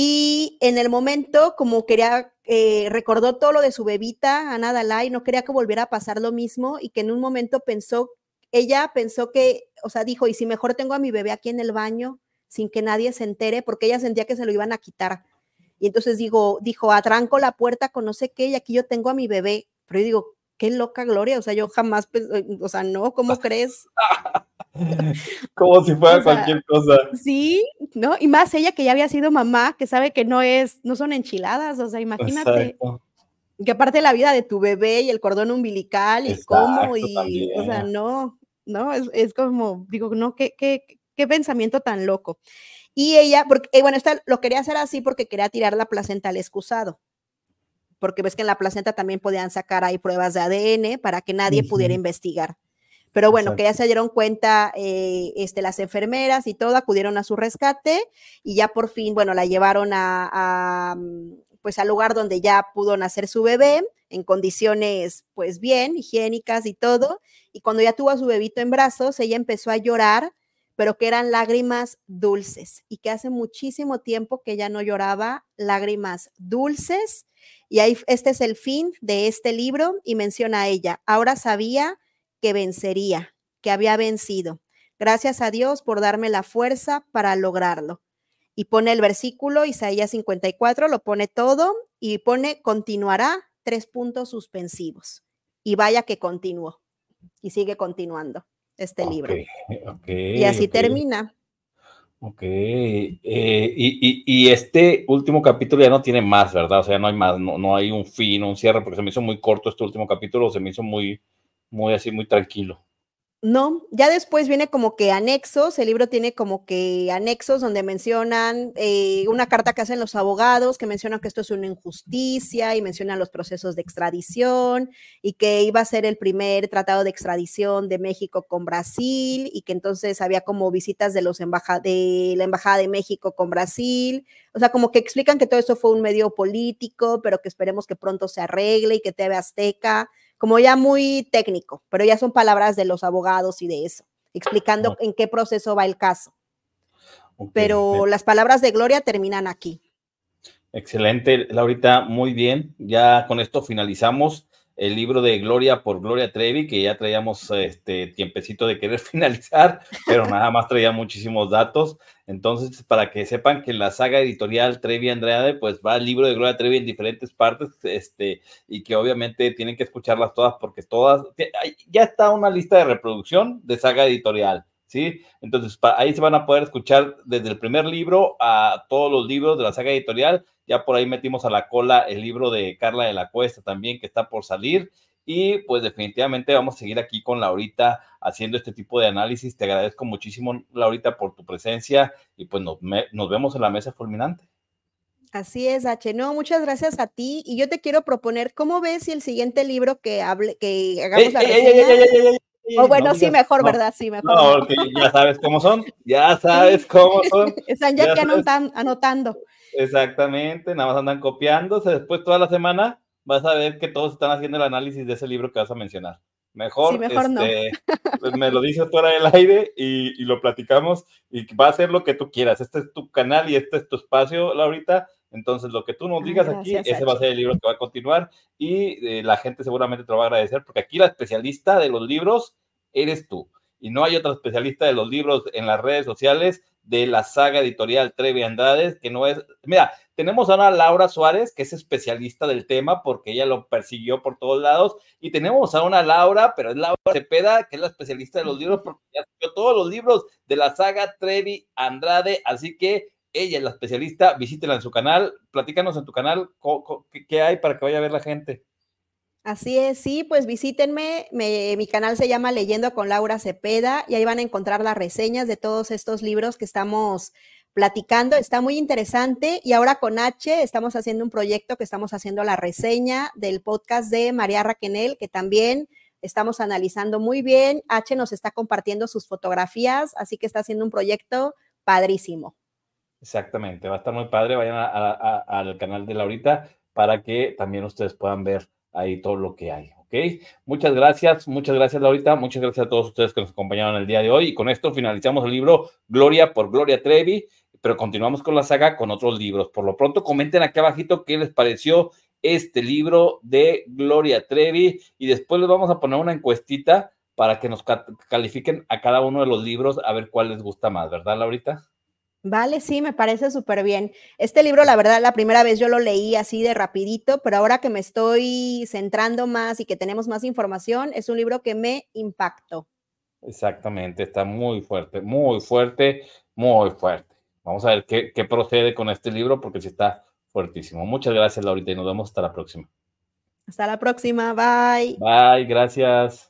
y en el momento, como quería, eh, recordó todo lo de su bebita, Ana Dalai, no quería que volviera a pasar lo mismo y que en un momento pensó, ella pensó que, o sea, dijo, y si mejor tengo a mi bebé aquí en el baño sin que nadie se entere, porque ella sentía que se lo iban a quitar. Y entonces digo, dijo, atranco la puerta con no sé qué y aquí yo tengo a mi bebé. Pero yo digo, qué loca Gloria, o sea, yo jamás, o sea, no, ¿cómo ah. crees? <laughs> <laughs> Como si fuera cualquier cosa. Sí, ¿no? Y más ella que ya había sido mamá, que sabe que no es, no son enchiladas, o sea, imagínate. Que aparte la vida de tu bebé y el cordón umbilical y cómo, y, o sea, no, no, es, como, digo, no, qué, qué, pensamiento tan loco. Y ella, porque, eh, bueno, esta lo quería hacer así porque quería tirar la placenta al excusado. Porque ves que en la placenta también podían sacar ahí pruebas de ADN para que nadie pudiera investigar pero bueno, que ya se dieron cuenta eh, este, las enfermeras y todo, acudieron a su rescate y ya por fin, bueno, la llevaron a, a mm, pues al lugar donde ya pudo nacer su bebé en condiciones pues bien, higiénicas y todo. Y cuando ya tuvo a su bebito en brazos, ella empezó a llorar, pero que eran lágrimas dulces y que hace muchísimo tiempo que ella no lloraba lágrimas dulces. Y ahí este es el fin de este libro y menciona a ella. Ahora sabía que vencería, que había vencido. Gracias a Dios por darme la fuerza para lograrlo. Y pone el versículo, Isaías 54, lo pone todo y pone continuará tres puntos suspensivos. Y vaya que continuó y sigue continuando este libro. y así termina. Ok, eh, y, y, este último capítulo ya no tiene más, ¿verdad? O sea, no hay más, no, no hay un fin, un cierre, porque se me hizo muy corto este último capítulo, se me hizo muy, muy así, muy tranquilo. No, ya después viene como que anexos, el libro tiene como que anexos donde mencionan eh, una carta que hacen los abogados, que mencionan que esto es una injusticia y mencionan los procesos de extradición y que iba a ser el primer tratado de extradición de México con Brasil y que entonces había como visitas de, los de la Embajada de México con Brasil. O sea, como que explican que todo esto fue un medio político, pero que esperemos que pronto se arregle y que TV Azteca como ya muy técnico, pero ya son palabras de los abogados y de eso, explicando en qué proceso va el caso. Pero las palabras de Gloria terminan aquí. Excelente, Laurita, muy bien. Ya con esto finalizamos el libro de Gloria por Gloria Trevi, que ya traíamos este tiempecito de querer <laughs> finalizar, pero nada más traía muchísimos datos. Entonces, para que sepan que la saga editorial Trevi Andrade, pues va el libro de Gloria Trevi en diferentes partes, este, y que obviamente tienen que escucharlas todas porque todas, ya está una lista de reproducción de saga editorial. ¿sí? Entonces, ahí se van a poder escuchar desde el primer libro a todos los libros de la saga editorial. Ya por ahí metimos a la cola el libro de Carla de la Cuesta también, que está por salir. Y pues definitivamente vamos a seguir aquí con Laurita haciendo este tipo de análisis. Te agradezco muchísimo, Laurita, por tu presencia y pues nos, vemos en la mesa fulminante. Así es, H. No, muchas gracias a ti. Y yo te quiero proponer, ¿cómo ves si el siguiente libro que hable, que hagamos eh, la eh, eh, o bueno, sí, mejor, ¿verdad? Sí, mejor. No, porque ya sabes cómo son, ya sabes cómo son. <laughs> Están ya, que anotan, anotando. Exactamente, nada más andan copiándose. Después, toda la semana, vas a ver que todos están haciendo el análisis de ese libro que vas a mencionar. Mejor, mejor no. Este, <laughs> pues, me lo dices fuera del aire y, y, lo platicamos y va a ser lo que tú quieras. Este es tu canal y este es tu espacio, Laurita. Entonces, lo que tú nos digas ah, aquí, ese va a ser el libro que va a continuar y eh, la gente seguramente te lo va a agradecer porque aquí la especialista de los libros eres tú. Y no hay otra especialista de los libros en las redes sociales de la saga editorial Trevi Andrade, que no es... Mira, tenemos a una Laura Suárez, que es especialista del tema porque ella lo persiguió por todos lados. Y tenemos a una Laura, pero es Laura Cepeda, que es la especialista de los libros porque ya escribió todos los libros de la saga Trevi Andrade. Así que ella es la especialista, visítela en su canal, platícanos en tu canal qué hay para que vaya a ver la gente. Así es, sí, pues visítenme, mi canal se llama Leyendo con Laura Cepeda y ahí van a encontrar las reseñas de todos estos libros que estamos platicando, está muy interesante y ahora con H estamos haciendo un proyecto que estamos haciendo la reseña del podcast de María Raquenel, que también estamos analizando muy bien, H nos está compartiendo sus fotografías, así que está haciendo un proyecto padrísimo. Exactamente, va a estar muy padre. Vayan al canal de Laurita para que también ustedes puedan ver ahí todo lo que hay. ¿Ok? Muchas gracias, muchas gracias Laurita, muchas gracias a todos ustedes que nos acompañaron el día de hoy. Y con esto finalizamos el libro Gloria por Gloria Trevi, pero continuamos con la saga con otros libros. Por lo pronto, comenten aquí abajito qué les pareció este libro de Gloria Trevi y después les vamos a poner una encuestita para que nos califiquen a cada uno de los libros a ver cuál les gusta más, ¿verdad, Laurita? Vale, sí, me parece súper bien. Este libro, la verdad, la primera vez yo lo leí así de rapidito, pero ahora que me estoy centrando más y que tenemos más información, es un libro que me impactó. Exactamente, está muy fuerte, muy fuerte, muy fuerte. Vamos a ver qué, qué procede con este libro porque sí está fuertísimo. Muchas gracias, Laurita, y nos vemos hasta la próxima. Hasta la próxima, bye. Bye, gracias.